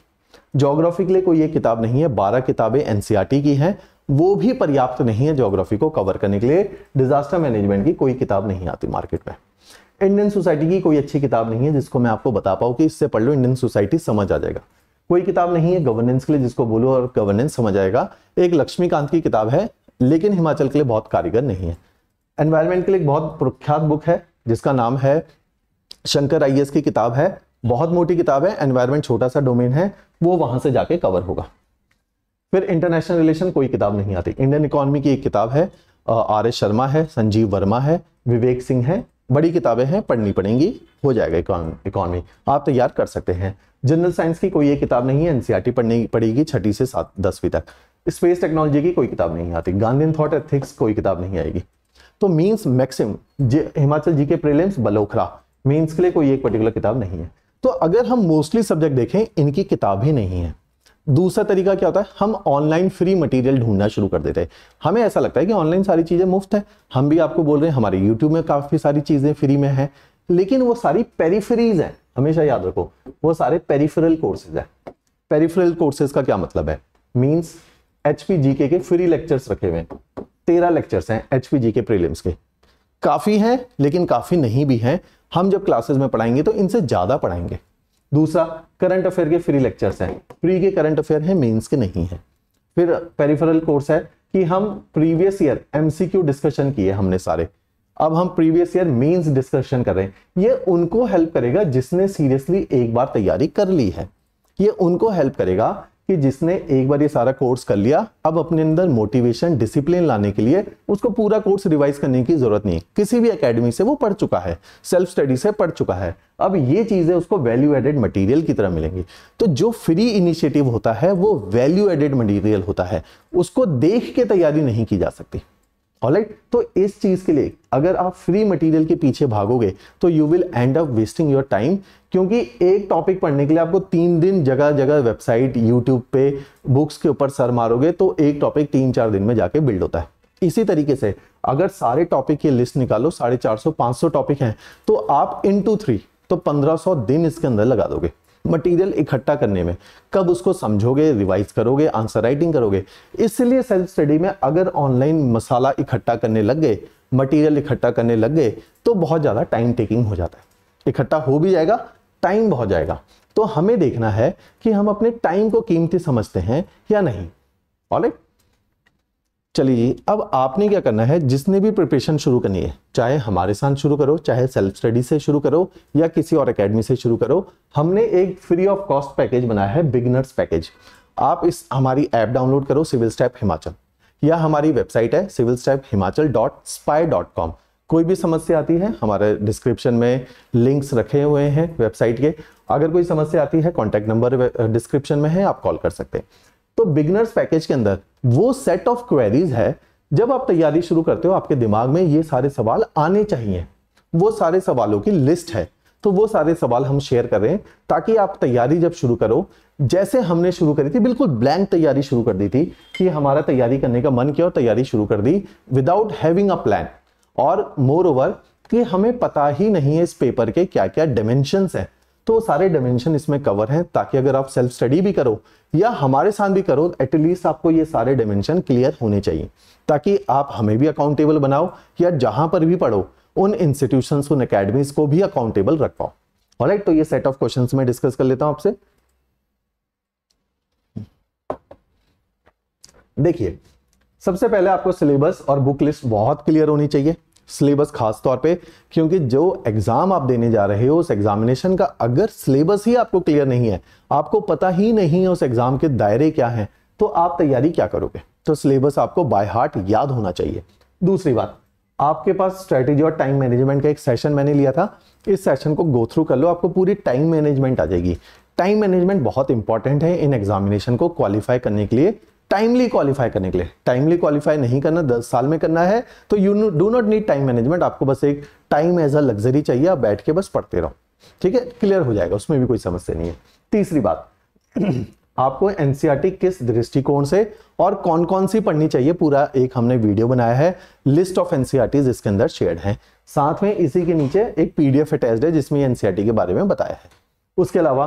जोग्राफी के लिए कोई ये किताब नहीं है बारह किताबें एनसीआरटी e की हैं वो भी पर्याप्त नहीं है जोग्राफी को कवर करने के लिए डिजास्टर मैनेजमेंट की कोई किताब नहीं आती मार्केट में इंडियन सोसाइटी की कोई अच्छी किताब नहीं है जिसको मैं आपको बता पाऊँ कि इससे पढ़ लो इंडियन सोसाइटी समझ आ जाएगा कोई किताब नहीं है गवर्नेंस के लिए जिसको बोलो और गवर्नेंस समझ आएगा एक लक्ष्मीकांत की किताब है लेकिन हिमाचल के लिए बहुत कारीगर नहीं है एनवायरमेंट के लिए बहुत प्रख्यात बुक है जिसका नाम है शंकर आई की किताब है बहुत मोटी किताब है एनवायरमेंट छोटा सा डोमेन है वो वहां से जाके कवर होगा फिर इंटरनेशनल रिलेशन कोई किताब नहीं आती इंडियन इकोनॉमी की एक किताब है आर एस शर्मा है संजीव वर्मा है विवेक सिंह है बड़ी किताबें हैं पढ़नी पड़ेंगी हो जाएगा इकोनॉमी आप तैयार कर सकते हैं जनरल साइंस की कोई ये किताब नहीं है एनसीआरटी e पढ़नी पड़ेगी छठी से सात दसवीं तक स्पेस टेक्नोलॉजी की कोई किताब नहीं आती गांधी थॉट एथिक्स कोई किताब नहीं आएगी तो मीन्स मैक्सिम हिमाचल जी के प्रीलिम्स बलोखरा मीन्स के लिए कोई एक पर्टिकुलर किताब नहीं है तो अगर हम मोस्टली सब्जेक्ट देखें इनकी किताबें नहीं है दूसरा तरीका क्या होता है हम ऑनलाइन फ्री मटेरियल ढूंढना शुरू कर देते हैं हमें ऐसा लगता है कि ऑनलाइन सारी चीज़ें मुफ्त है हम भी आपको बोल रहे हैं हमारे यूट्यूब में काफ़ी सारी चीज़ें फ्री में है लेकिन वो सारी पेरीफ्रीज है हमेशा याद रखो वो सारे पेरीफरल कोर्सेज है पेरीफरल कोर्सेज का क्या मतलब है मीन्स एच जीके के फ्री लेक्चर्स रखे हुए तेरह लेक्चर्स हैं एच जीके प्रीलिम्स के काफ़ी हैं लेकिन काफ़ी नहीं भी हैं हम जब क्लासेस में पढ़ाएंगे तो इनसे ज़्यादा पढ़ाएंगे दूसरा करंट अफेयर के फ्री लेक्चर्स हैं प्री के करंट अफेयर हैं मेंस के नहीं है फिर पेरिफेरल कोर्स है कि हम प्रीवियस ईयर एमसीक्यू डिस्कशन किए हमने सारे अब हम प्रीवियस ईयर मेंस डिस्कशन कर रहे हैं ये उनको हेल्प करेगा जिसने सीरियसली एक बार तैयारी कर ली है ये उनको हेल्प करेगा कि जिसने एक बार ये सारा कोर्स कर लिया अब अपने अंदर मोटिवेशन डिसिप्लिन लाने के लिए उसको पूरा कोर्स रिवाइज करने की जरूरत नहीं किसी भी एकेडमी से वो पढ़ चुका है सेल्फ स्टडी से पढ़ चुका है अब ये चीज़ें उसको वैल्यू एडेड मटेरियल की तरह मिलेंगी तो जो फ्री इनिशिएटिव होता है वो वैल्यू एडेड मटीरियल होता है उसको देख के तैयारी नहीं की जा सकती ऑलराइट right? तो इस चीज़ के लिए अगर आप फ्री मटेरियल के पीछे भागोगे तो you will end up wasting your time क्योंकि एक टॉपिक पढ़ने के लिए आपको तीन दिन जगह जगह वेबसाइट यूट्यूब पे बुक्स के ऊपर सर मारोगे तो एक टॉपिक तीन चार दिन में जाके बिल्ड होता है इसी तरीके से अगर सारे टॉपिक की लिस्ट निकालो साढ़े चार सौ पांच सौ टॉपिक हैं तो आप इन टू थ्री तो पंद्रह सौ दिन इसके अंदर लगा दोगे मटेरियल इकट्ठा करने में कब उसको समझोगे रिवाइज करोगे आंसर राइटिंग करोगे इसलिए सेल्फ स्टडी में अगर ऑनलाइन मसाला इकट्ठा करने लग गए मटेरियल इकट्ठा करने लग गए तो बहुत ज़्यादा टाइम टेकिंग हो जाता है इकट्ठा हो भी जाएगा टाइम बहुत जाएगा तो हमें देखना है कि हम अपने टाइम को कीमती समझते हैं या नहीं ऑलराइट चलिए अब आपने क्या करना है जिसने भी प्रिपरेशन शुरू करनी है चाहे हमारे साथ शुरू करो चाहे सेल्फ स्टडी से शुरू करो या किसी और एकेडमी से शुरू करो हमने एक फ्री ऑफ कॉस्ट पैकेज बनाया है बिगनर्स पैकेज आप इस हमारी ऐप डाउनलोड करो सिविल स्टेप हिमाचल या हमारी वेबसाइट है civil step Himachal dot spy dot com कोई भी समस्या आती है हमारे डिस्क्रिप्शन में लिंक्स रखे हुए हैं वेबसाइट के अगर कोई समस्या आती है कॉन्टैक्ट नंबर डिस्क्रिप्शन में है आप कॉल कर सकते हैं तो बिगनर्स पैकेज के अंदर वो सेट ऑफ क्वेरीज है जब आप तैयारी शुरू करते हो आपके दिमाग में ये सारे सवाल आने चाहिए वो सारे सवालों की लिस्ट है तो वो सारे सवाल हम शेयर कर रहे हैं ताकि आप तैयारी जब शुरू करो जैसे हमने शुरू करी थी बिल्कुल ब्लैंक तैयारी शुरू कर दी थी कि हमारा तैयारी करने का मन किया और तैयारी शुरू कर दी विदाउट हैविंग अ प्लान और मोर ओवर कि हमें पता ही नहीं है इस पेपर के क्या क्या डायमेंशन है तो सारे डायमेंशन इसमें कवर हैं ताकि अगर आप सेल्फ स्टडी भी करो या हमारे साथ भी करो एटलीस्ट आपको ये सारे डायमेंशन क्लियर होने चाहिए ताकि आप हमें भी अकाउंटेबल बनाओ या जहां पर भी पढ़ो उन इंस्टीट्यूशन उन अकेडमीज को भी अकाउंटेबल रख पाओ राइट तो ये सेट ऑफ क्वेश्चन में डिस्कस कर लेता हूं आपसे देखिए सबसे पहले आपको सिलेबस और बुक लिस्ट बहुत क्लियर होनी चाहिए सिलेबस खास तौर पे क्योंकि जो एग्जाम आप देने जा रहे हो उस एग्जामिनेशन का अगर सिलेबस ही आपको क्लियर नहीं है आपको पता ही नहीं है उस एग्जाम के दायरे क्या हैं तो आप तैयारी क्या करोगे तो सिलेबस आपको बाय हार्ट याद होना चाहिए दूसरी बात आपके पास स्ट्रेटेजी और टाइम मैनेजमेंट का एक सेशन मैंने लिया था इस सेशन को गो थ्रू कर लो आपको पूरी टाइम मैनेजमेंट आ जाएगी टाइम मैनेजमेंट बहुत इंपॉर्टेंट है इन एग्जामिनेशन को क्वालिफाई करने के लिए टाइमली क्वालिफाई करने के लिए टाइमली क्वालिफाई नहीं करना दस साल में करना है तो you do not need time management आपको बस एक टाइम एज अ लग्जरी चाहिए आप बैठ के बस पढ़ते रहो ठीक है क्लियर हो जाएगा उसमें भी कोई समस्या नहीं है तीसरी बात आपको एनसीआरटी e किस दृष्टिकोण से और कौन कौन सी पढ़नी चाहिए पूरा एक हमने वीडियो बनाया है लिस्ट ऑफ एनसीआरटी इसके अंदर शेयर है साथ में इसी के नीचे एक पीडीएफ अटैच है जिसमें एनसीआरटी e के बारे में बताया है उसके अलावा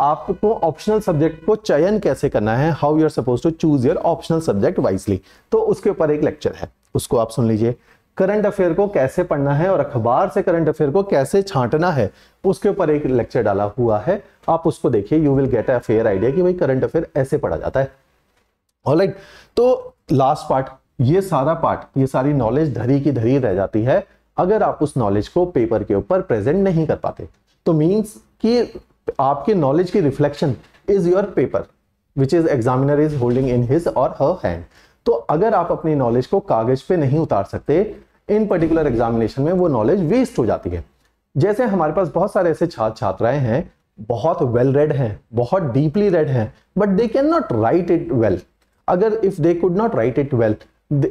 आपको ऑप्शनल सब्जेक्ट को चयन कैसे करना है how you are suppose to choose your optional subject wisely तो उसके ऊपर एक लेक्चर है उसको आप सुन लीजिए करंट अफेयर को कैसे पढ़ना है और अखबार से करंट अफेयर को कैसे छांटना है उसके ऊपर एक लेक्चर डाला हुआ है आप उसको देखिए you will get a fair idea कि भाई करंट अफेयर ऐसे पढ़ा जाता है ऑलराइट right. तो लास्ट पार्ट ये सारा पार्ट ये सारी नॉलेज धरी की धरी रह जाती है अगर आप उस नॉलेज को पेपर के ऊपर प्रेजेंट नहीं कर पाते तो मींस कि आपके नॉलेज की reflection is your paper which is examiner is holding in his और हर हैंड तो अगर आप अपनी नॉलेज को कागज पे नहीं उतार सकते इन पर्टिकुलर एग्जामिनेशन में वो नॉलेज वेस्ट हो जाती है जैसे हमारे पास बहुत सारे ऐसे छात्र छात्राएं हैं बहुत वेल well रेड हैं बहुत डीपली रेड हैं but they can not write it well अगर if they could not write it well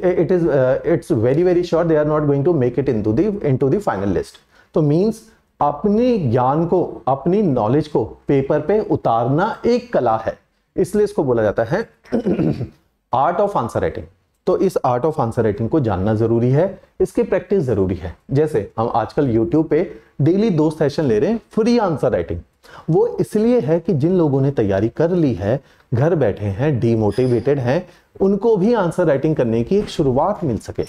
it is it's very very sure they are not going to make it into do into the final list तो अपने ज्ञान को अपनी knowledge को paper पे उतारना एक कला है इसलिए इसको बोला जाता है आर्ट ऑफ आंसर राइटिंग तो इस आर्ट ऑफ आंसर राइटिंग को जानना जरूरी है इसकी प्रैक्टिस जरूरी है जैसे हम आजकल यूट्यूब पे डेली दो सेशन ले रहे हैं फ्री आंसर राइटिंग वो इसलिए है कि जिन लोगों ने तैयारी कर ली है घर बैठे हैं डीमोटिवेटेड हैं उनको भी आंसर राइटिंग करने की एक शुरुआत मिल सके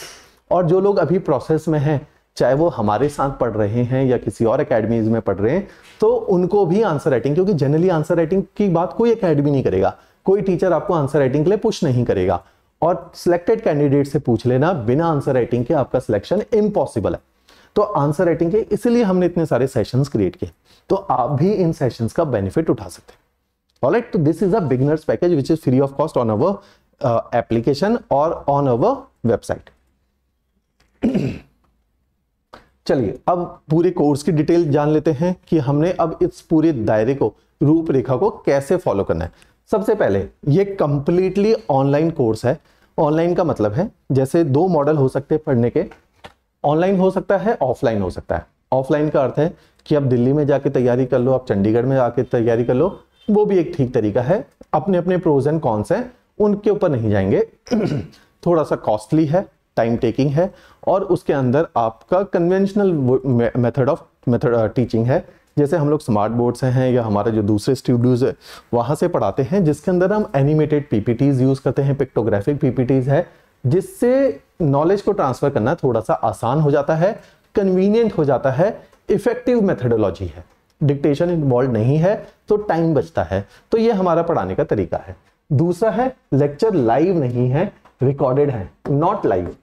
और जो लोग अभी प्रोसेस में हैं चाहे वो हमारे साथ पढ़ रहे हैं या किसी और अकेडमीज में पढ़ रहे हैं तो उनको भी आंसर राइटिंग क्योंकि जनरली आंसर राइटिंग की बात कोई अकेडमी नहीं करेगा कोई टीचर आपको आंसर राइटिंग के लिए पुश नहीं करेगा और सिलेक्टेड कैंडिडेट से पूछ लेना बिना आंसर राइटिंग के आपका सिलेक्शन इम्पॉसिबल है तो आंसर राइटिंग के इसलिए हमने इतने सारे सेशन क्रिएट किए तो आप भी इन सेशन का बेनिफिट उठा सकते हैं ऑलराइट तो this is a beginners package which is free of cost on our application और ऑन अवर वेबसाइट चलिए अब पूरे कोर्स की डिटेल जान लेते हैं कि हमने अब इस पूरे दायरे को रूपरेखा को कैसे फॉलो करना है सबसे पहले ये कंप्लीटली ऑनलाइन कोर्स है ऑनलाइन का मतलब है जैसे दो मॉडल हो सकते हैं पढ़ने के ऑनलाइन हो सकता है ऑफलाइन हो सकता है ऑफलाइन का अर्थ है कि आप दिल्ली में जाके तैयारी कर लो आप चंडीगढ़ में जाके तैयारी कर लो वो भी एक ठीक तरीका है अपने अपने प्रोज एंड कॉन्स हैं उनके ऊपर नहीं जाएंगे थोड़ा सा कॉस्टली है टाइम टेकिंग है और उसके अंदर आपका conventional method of method teaching है जैसे हम लोग स्मार्ट बोर्ड्स हैं या हमारे जो दूसरे स्टूडियोज है वहाँ से पढ़ाते हैं जिसके अंदर हम एनिमेटेड पीपीटीज यूज़ करते हैं पिक्टोग्राफिक पीपीटीज है जिससे नॉलेज को ट्रांसफ़र करना थोड़ा सा आसान हो जाता है कन्वीनियंट हो जाता है इफेक्टिव मेथडोलॉजी है डिक्टेशन इन्वॉल्व नहीं है तो टाइम बचता है तो ये हमारा पढ़ाने का तरीका है दूसरा है लेक्चर लाइव नहीं है रिकॉर्डेड है नॉट लाइव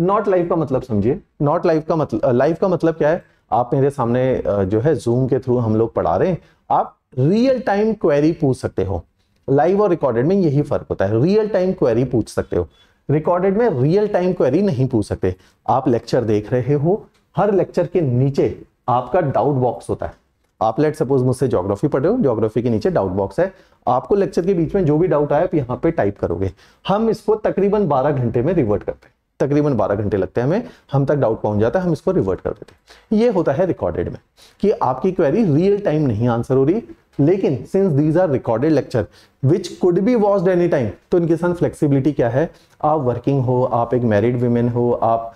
नॉट लाइव का मतलब समझिए नॉट लाइव का मतलब लाइव uh, का मतलब क्या है आप मेरे सामने uh, जो है जूम के थ्रू हम लोग पढ़ा रहे हैं आप रियल टाइम क्वेरी पूछ सकते हो लाइव और रिकॉर्डेड में यही फर्क होता है रियल टाइम क्वेरी पूछ सकते हो रिकॉर्डेड में रियल टाइम क्वेरी नहीं पूछ सकते आप लेक्चर देख रहे हो हर लेक्चर के नीचे आपका डाउट बॉक्स होता है आप लेट सपोज मुझसे ज्योग्राफी पढ़ रहे हो ज्योग्राफी के नीचे डाउट बॉक्स है आपको लेक्चर के बीच में जो भी डाउट आया आप यहाँ पे टाइप करोगे हम इसको तकरीबन 12 घंटे में रिवर्ट करते हैं तकरीबन 12 घंटे लगते हैं हमें हम तक डाउट पहुंच जाता है हम इसको रिवर्ट कर देते हैं ये होता है रिकॉर्डेड में कि आपकी क्वेरी रियल टाइम नहीं आंसर हो रही लेकिन since these are recorded lecture which could be watched any time तो इनके साथ फ्लेक्सीबिलिटी क्या है आप वर्किंग हो आप एक मैरिड वीमेन हो आप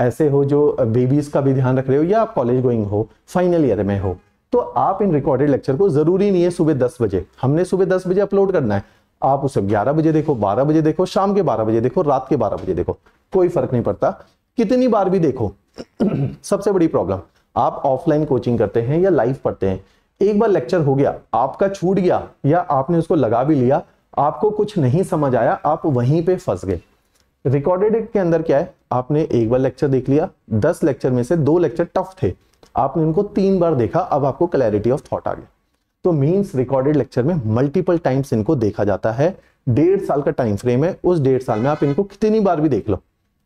ऐसे हो जो बेबीज का भी ध्यान रख रहे हो या आप कॉलेज गोइंग हो फाइनल ईयर में हो तो आप इन रिकॉर्डेड लेक्चर को जरूरी नहीं है सुबह दस बजे हमने सुबह दस बजे अपलोड करना है आप उसे ग्यारह बजे देखो बारह बजे देखो शाम के बारह बजे देखो रात के बारह बजे देखो कोई फर्क नहीं पड़ता कितनी बार भी देखो सबसे बड़ी प्रॉब्लम आप ऑफलाइन कोचिंग करते हैं या लाइव पढ़ते हैं एक बार लेक्चर हो गया आपका छूट गया या आपने उसको लगा भी लिया आपको कुछ नहीं समझ आया आप वहीं पे फंस गए रिकॉर्डेड के अंदर क्या है आपने एक बार लेक्चर देख लिया दस लेक्चर में से दो लेक्चर टफ थे आपने उनको तीन बार देखा अब आपको क्लैरिटी ऑफ थॉट आ गया तो मीन्स रिकॉर्डेड लेक्चर में मल्टीपल टाइम्स इनको देखा जाता है डेढ़ साल का टाइम फ्रेम है उस डेढ़ साल में आप इनको कितनी बार भी देख लो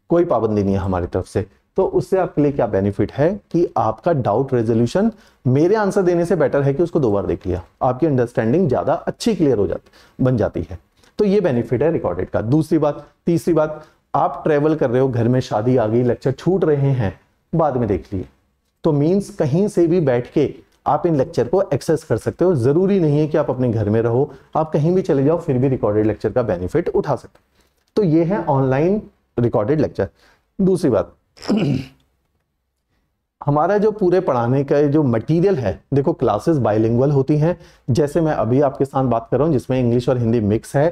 कोई पाबंदी नहीं है हमारी तरफ से तो उससे आपके लिए क्या बेनिफिट है कि आपका डाउट रेजोल्यूशन मेरे आंसर देने से बेटर है कि उसको दो बार देख लिया आपकी अंडरस्टैंडिंग ज़्यादा अच्छी क्लियर हो जाती बन जाती है तो ये बेनिफिट है रिकॉर्डेड का दूसरी बात तीसरी बात आप ट्रेवल कर रहे हो घर में शादी आ गई लेक्चर छूट रहे हैं बाद में देख लिए तो मीन्स कहीं से भी बैठ के आप इन लेक्चर को एक्सेस कर सकते हो जरूरी नहीं है कि आप अपने घर में रहो आप कहीं भी चले जाओ फिर भी रिकॉर्डेड लेक्चर का बेनिफिट उठा सकते हो तो ये है ऑनलाइन रिकॉर्डेड लेक्चर दूसरी बात हमारा जो पूरे पढ़ाने का जो मटेरियल है देखो क्लासेस बाइलिंगुअल होती हैं जैसे मैं अभी आपके साथ बात कर रहा हूँ जिसमें इंग्लिश और हिंदी मिक्स है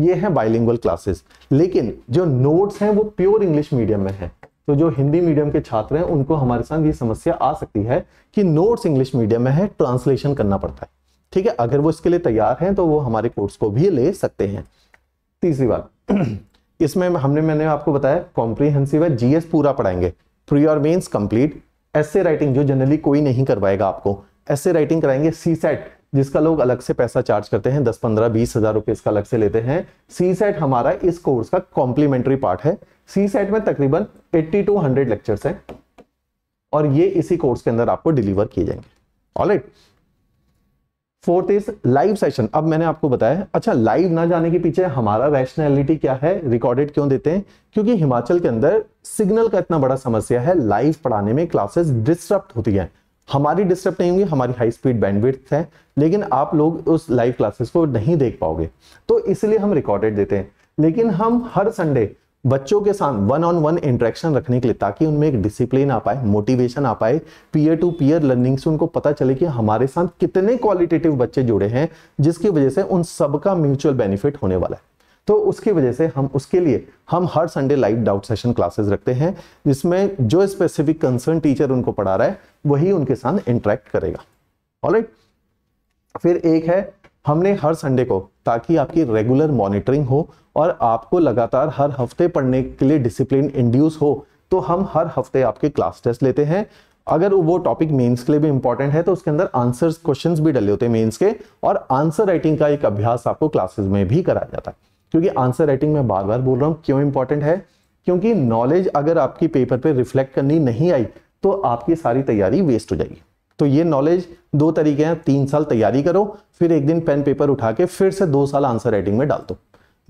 ये है बाइलिंगुअल क्लासेस लेकिन जो नोट्स हैं वो प्योर इंग्लिश मीडियम में है तो जो हिंदी मीडियम के छात्र हैं उनको हमारे साथ ये समस्या आ सकती है कि नोट्स इंग्लिश मीडियम में है ट्रांसलेशन करना पड़ता है ठीक है अगर वो इसके लिए तैयार हैं तो वो हमारे कोर्स को भी ले सकते हैं तीसरी बात इसमें हमने मैंने आपको बताया कॉम्प्रीहेंसिव है जीएस पूरा पढ़ाएंगे थ्री और मेन्स कंप्लीट ऐसे राइटिंग जो जनरली कोई नहीं करवाएगा आपको ऐसे राइटिंग कराएंगे सी सेट जिसका लोग अलग से पैसा चार्ज करते हैं दस पंद्रह बीस हजार रुपए इसका अलग से लेते हैं सी सेट हमारा इस कोर्स का कॉम्प्लीमेंट्री पार्ट है सी सेट में तकरीबन एट्टी टू हंड्रेड लेक्चर्स हैं और ये इसी कोर्स के अंदर आपको डिलीवर किए जाएंगे alright fourth is live session अब मैंने आपको बताया अच्छा लाइव ना जाने के पीछे हमारा रैशनैलिटी क्या है रिकॉर्डेड क्यों देते हैं क्योंकि हिमाचल के अंदर सिग्नल का इतना बड़ा समस्या है लाइव पढ़ाने में क्लासेस डिस्टर्ब होती है हमारी डिस्टर्ब नहीं होंगी हमारी हाई स्पीड बैंडविड्थ है लेकिन आप लोग उस लाइव क्लासेस को नहीं देख पाओगे तो इसलिए हम रिकॉर्डेड देते हैं लेकिन हम हर संडे बच्चों के साथ वन ऑन वन इंटरेक्शन रखने के लिए ताकि उनमें एक डिसिप्लिन आ पाए मोटिवेशन आ पाए पीयर टू पीयर लर्निंग से उनको पता चले कि हमारे साथ कितने क्वालिटेटिव बच्चे जुड़े हैं जिसकी वजह से उन सबका म्यूचुअल बेनिफिट होने वाला है तो उसकी वजह से हम उसके लिए हम हर Sunday live doubt session classes रखते हैं जिसमें जो स्पेसिफिक कंसर्न टीचर उनको पढ़ा रहा है वही उनके साथ इंटरेक्ट करेगा ऑलराइट right? फिर एक है हमने हर संडे को ताकि आपकी रेगुलर मॉनिटरिंग हो और आपको लगातार हर हफ्ते पढ़ने के लिए डिसिप्लिन इंड्यूस हो तो हम हर हफ्ते आपके क्लास टेस्ट लेते हैं अगर वो टॉपिक मेंस के लिए भी इंपॉर्टेंट है तो उसके अंदर आंसर क्वेश्चंस भी डले होते हैं मेंस के और आंसर राइटिंग का एक अभ्यास आपको क्लासेस में भी कराया जाता है क्योंकि आंसर राइटिंग में बार बार बोल रहा हूँ क्यों इंपॉर्टेंट है क्योंकि नॉलेज अगर आपकी पेपर पे रिफ्लेक्ट करनी नहीं आई तो आपकी सारी तैयारी वेस्ट हो जाएगी तो ये नॉलेज दो तरीके हैं तीन साल तैयारी करो फिर एक दिन पेन पेपर उठा के फिर से दो साल आंसर राइटिंग में डाल दो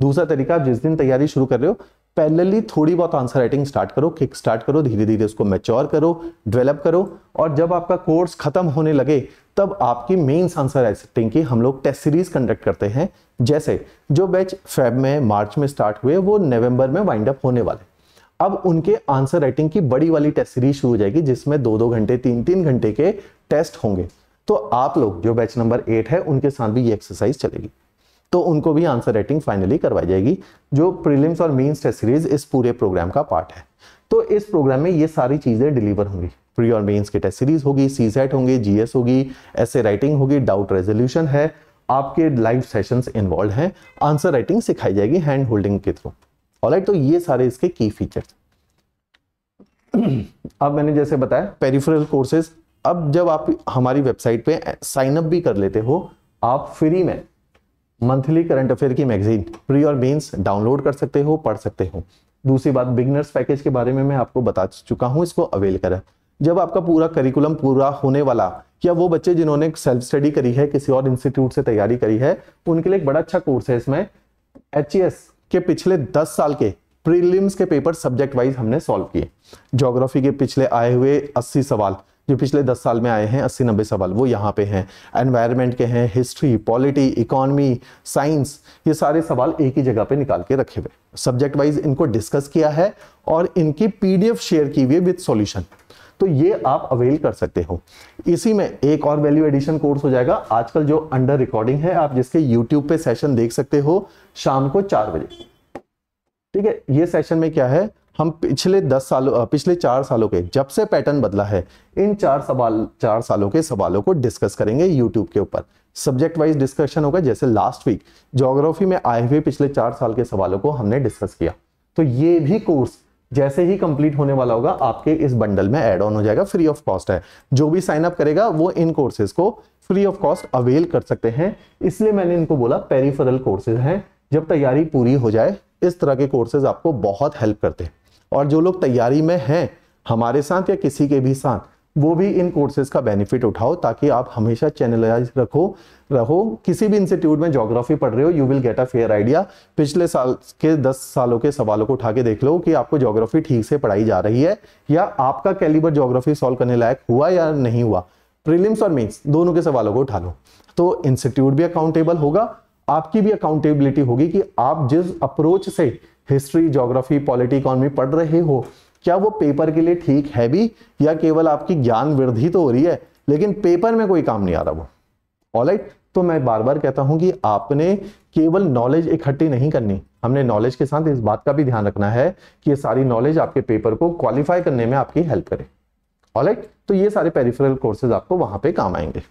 दूसरा तरीका आप जिस दिन तैयारी शुरू कर रहे हो पैरेलली थोड़ी बहुत आंसर राइटिंग स्टार्ट करो किक स्टार्ट करो धीरे धीरे उसको मेच्योर करो डेवलप करो और जब आपका कोर्स खत्म होने लगे तब आपकी मेन्स आंसर राइटिंग की हम लोग टेस्ट सीरीज कंडक्ट करते हैं जैसे जो बैच फेब में मार्च में स्टार्ट हुए वो नवंबर में वाइंड अप होने वाले अब उनके आंसर राइटिंग की बड़ी वाली टेस्ट सीरीज शुरू हो जाएगी जिसमें दो दो घंटे तीन तीन घंटे के टेस्ट होंगे तो आप लोग जो बैच नंबर एट है उनके साथ भी ये एक्सरसाइज चलेगी तो उनको भी आंसर राइटिंग फाइनली करवाई जाएगी जो प्रीलिम्स और मेंस टेस्ट सीरीज इस पूरे प्रोग्राम का पार्ट है तो इस प्रोग्राम में ये सारी चीज़ें डिलीवर होंगी प्री और मेन्स की टेस्ट सीरीज होगी सी सेट होंगे जीएस होगी ऐसे राइटिंग होगी डाउट रेजोल्यूशन है आपके लाइव सेशंस इन्वॉल्व हैं आंसर राइटिंग सिखाई जाएगी हैंड होल्डिंग के थ्रू ऑलराइट तो ये सारे इसके की फीचर्स अब मैंने जैसे बताया पेरिफेरल कोर्सेज अब जब आप हमारी वेबसाइट पे साइन अप भी कर लेते हो आप फ्री में मंथली करंट अफेयर की मैगजीन प्री और बीन्स डाउनलोड कर सकते हो पढ़ सकते हो दूसरी बात बिगनर्स पैकेज के बारे में मैं आपको बता चुका हूँ इसको अवेल करें जब आपका पूरा करिकुलम पूरा होने वाला या वो बच्चे जिन्होंने सेल्फ स्टडी करी है किसी और इंस्टीट्यूट से तैयारी करी है उनके लिए एक बड़ा अच्छा कोर्स है इसमें एच e के पिछले दस साल के प्रीलिम्स के पेपर सब्जेक्ट वाइज हमने सॉल्व किए जोग्राफी के पिछले आए हुए अस्सी सवाल जो पिछले दस साल में आए हैं अस्सी नब्बे सवाल वो यहाँ पे हैं एनवायरमेंट के हैं हिस्ट्री पॉलिटी इकोनॉमी साइंस ये सारे सवाल एक ही जगह पे निकाल के रखे हुए सब्जेक्ट वाइज इनको डिस्कस किया है और इनकी पीडीएफ शेयर की हुई है विथ सोल्यूशन तो ये आप अवेल कर सकते हो इसी में एक और वैल्यू एडिशन कोर्स हो जाएगा आजकल जो अंडर रिकॉर्डिंग है आप जिसके यूट्यूब पे सेशन देख सकते हो शाम को चार बजे ठीक है ये सेशन में क्या है हम पिछले दस सालों पिछले चार सालों के जब से पैटर्न बदला है इन चार सवाल चार सालों के सवालों को डिस्कस करेंगे यूट्यूब के ऊपर सब्जेक्ट वाइज डिस्कशन होगा जैसे लास्ट वीक जोग्राफी में आए हुए पिछले चार साल के सवालों को हमने डिस्कस किया तो ये भी कोर्स जैसे ही कंप्लीट होने वाला होगा आपके इस बंडल में एड ऑन हो जाएगा फ्री ऑफ कॉस्ट है जो भी साइन अप करेगा वो इन कोर्सेज को फ्री ऑफ कॉस्ट अवेल कर सकते हैं इसलिए मैंने इनको बोला पेरीफरल कोर्सेज हैं जब तैयारी पूरी हो जाए इस तरह के कोर्सेज आपको बहुत हेल्प करते हैं और जो लोग तैयारी में हैं हमारे साथ या किसी के भी साथ वो भी इन कोर्सेज का बेनिफिट उठाओ ताकि आप हमेशा चैनलाइज रखो रहो किसी भी इंस्टीट्यूट में ज्योग्राफी पढ़ रहे हो you will get a fair idea पिछले साल के दस सालों के सवालों को उठा के देख लो कि आपको ज्योग्राफी ठीक से पढ़ाई जा रही है या आपका कैलिबर ज्योग्राफी सॉल्व करने लायक हुआ या नहीं हुआ प्रीलिम्स और मेन्स दोनों के सवालों को उठा लो तो इंस्टीट्यूट भी अकाउंटेबल होगा आपकी भी अकाउंटेबिलिटी होगी कि आप जिस अप्रोच से हिस्ट्री जोग्राफी पॉलिटी इकोनॉमी पढ़ रहे हो क्या वो पेपर के लिए ठीक है भी या केवल आपकी ज्ञान वृद्धि तो हो रही है लेकिन पेपर में कोई काम नहीं आ रहा वो right? तो मैं बार बार कहता हूं कि आपने केवल नॉलेज इकट्ठी नहीं करनी हमने नॉलेज के साथ इस बात का भी ध्यान रखना है कि ये सारी नॉलेज आपके पेपर को क्वालिफाई करने में आपकी हेल्प करे right? तो ये सारे पेरिफेरल कोर्सेज आपको वहां पर काम आएंगे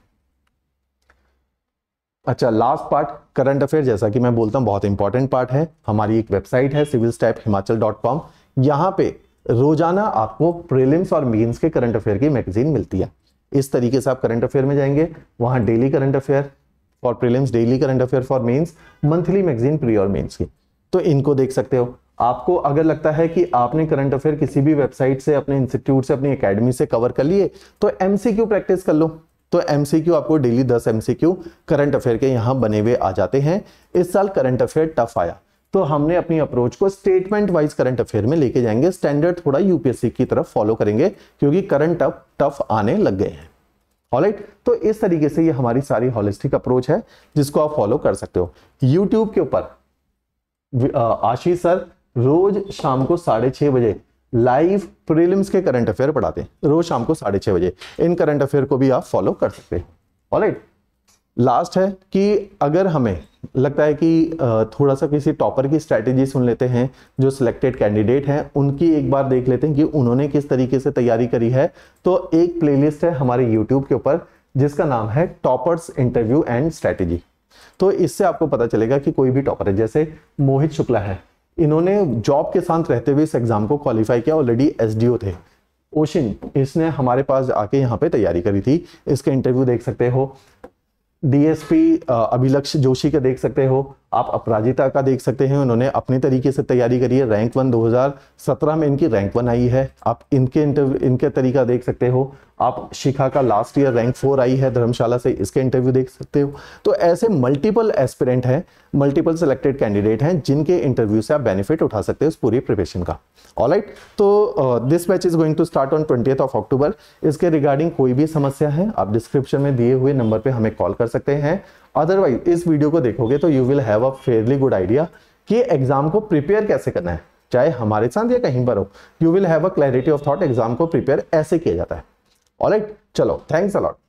अच्छा लास्ट पार्ट करंट अफेयर जैसा कि मैं बोलता हूँ बहुत इंपॉर्टेंट पार्ट है हमारी एक वेबसाइट है civil stap Himachal dot com यहाँ पे रोजाना आपको प्रीलिम्स और मीन्स के करंट अफेयर की मैगजीन मिलती है इस तरीके से आप करंट अफेयर में जाएंगे वहाँ daily current affair for prelims daily current affair for mains monthly magazine pre और मीन्स की तो इनको देख सकते हो आपको अगर लगता है कि आपने करंट अफेयर किसी भी वेबसाइट से अपने इंस्टीट्यूट से अपनी एकेडमी से कवर कर लिए तो एमसीक्यू प्रैक्टिस कर लो तो एमसीक्यू आपको डेली दस एमसीक्यू करंट अफेयर के यहां बने हुए आ जाते हैं इस साल करंट अफेयर टफ आया तो हमने अपनी अप्रोच को स्टेटमेंट वाइज करंट अफेयर में लेके जाएंगे स्टैंडर्ड थोड़ा यूपीएससी की तरफ फॉलो करेंगे क्योंकि करंट अब टफ आने लग गए हैं ऑलराइट right? तो इस तरीके से ये हमारी सारी हॉलिस्टिक अप्रोच है जिसको आप फॉलो कर सकते हो यूट्यूब के ऊपर आशीष सर रोज शाम को साढ़े छह बजे लाइव प्रीलिम्स के करंट अफेयर पढ़ाते हैं रोज शाम को साढ़े छह बजे इन करंट अफेयर को भी आप फॉलो कर सकते हैं ऑलराइट लास्ट है कि अगर हमें लगता है कि थोड़ा सा किसी टॉपर की स्ट्रेटेजी सुन लेते हैं जो सिलेक्टेड कैंडिडेट हैं उनकी एक बार देख लेते हैं कि उन्होंने किस तरीके से तैयारी करी है तो एक प्लेलिस्ट है हमारे यूट्यूब के ऊपर जिसका नाम है टॉपर्स इंटरव्यू एंड स्ट्रेटेजी तो इससे आपको पता चलेगा कि कोई भी टॉपर है जैसे मोहित शुक्ला है इन्होंने जॉब के साथ रहते हुए इस एग्ज़ाम को क्वालिफाई किया ऑलरेडी एस थे ओशिन इसने हमारे पास आके यहाँ पे तैयारी करी थी इसके इंटरव्यू देख सकते हो डीएसपी अभिलक्ष जोशी का देख सकते हो आप अपराजिता का देख सकते हैं उन्होंने अपने तरीके से तैयारी करी है रैंक वन 2017 में इनकी रैंक वन आई है आप इनके इंटरव्यू इनके तरीका देख सकते हो आप शिखा का लास्ट ईयर रैंक फोर आई है धर्मशाला से इसके इंटरव्यू देख सकते हो तो ऐसे मल्टीपल एस्पिरेंट हैं मल्टीपल सिलेक्टेड कैंडिडेट हैं जिनके इंटरव्यू से आप बेनिफिट उठा सकते हो इस पूरी प्रिपरेशन का ऑल राइट तो this match is going to start on twenty of October इसके रिगार्डिंग कोई भी समस्या है आप डिस्क्रिप्शन में दिए हुए नंबर पर हमें कॉल कर सकते हैं अदरवाइज इस वीडियो को देखोगे तो you will have a fairly good idea कि एग्जाम को प्रिपेयर कैसे करना है चाहे हमारे साथ या कहीं पर हो you will have a clarity of thought exam को प्रिपेयर ऐसे किया जाता है ऑलराइट right, चलो थैंक्स अलॉट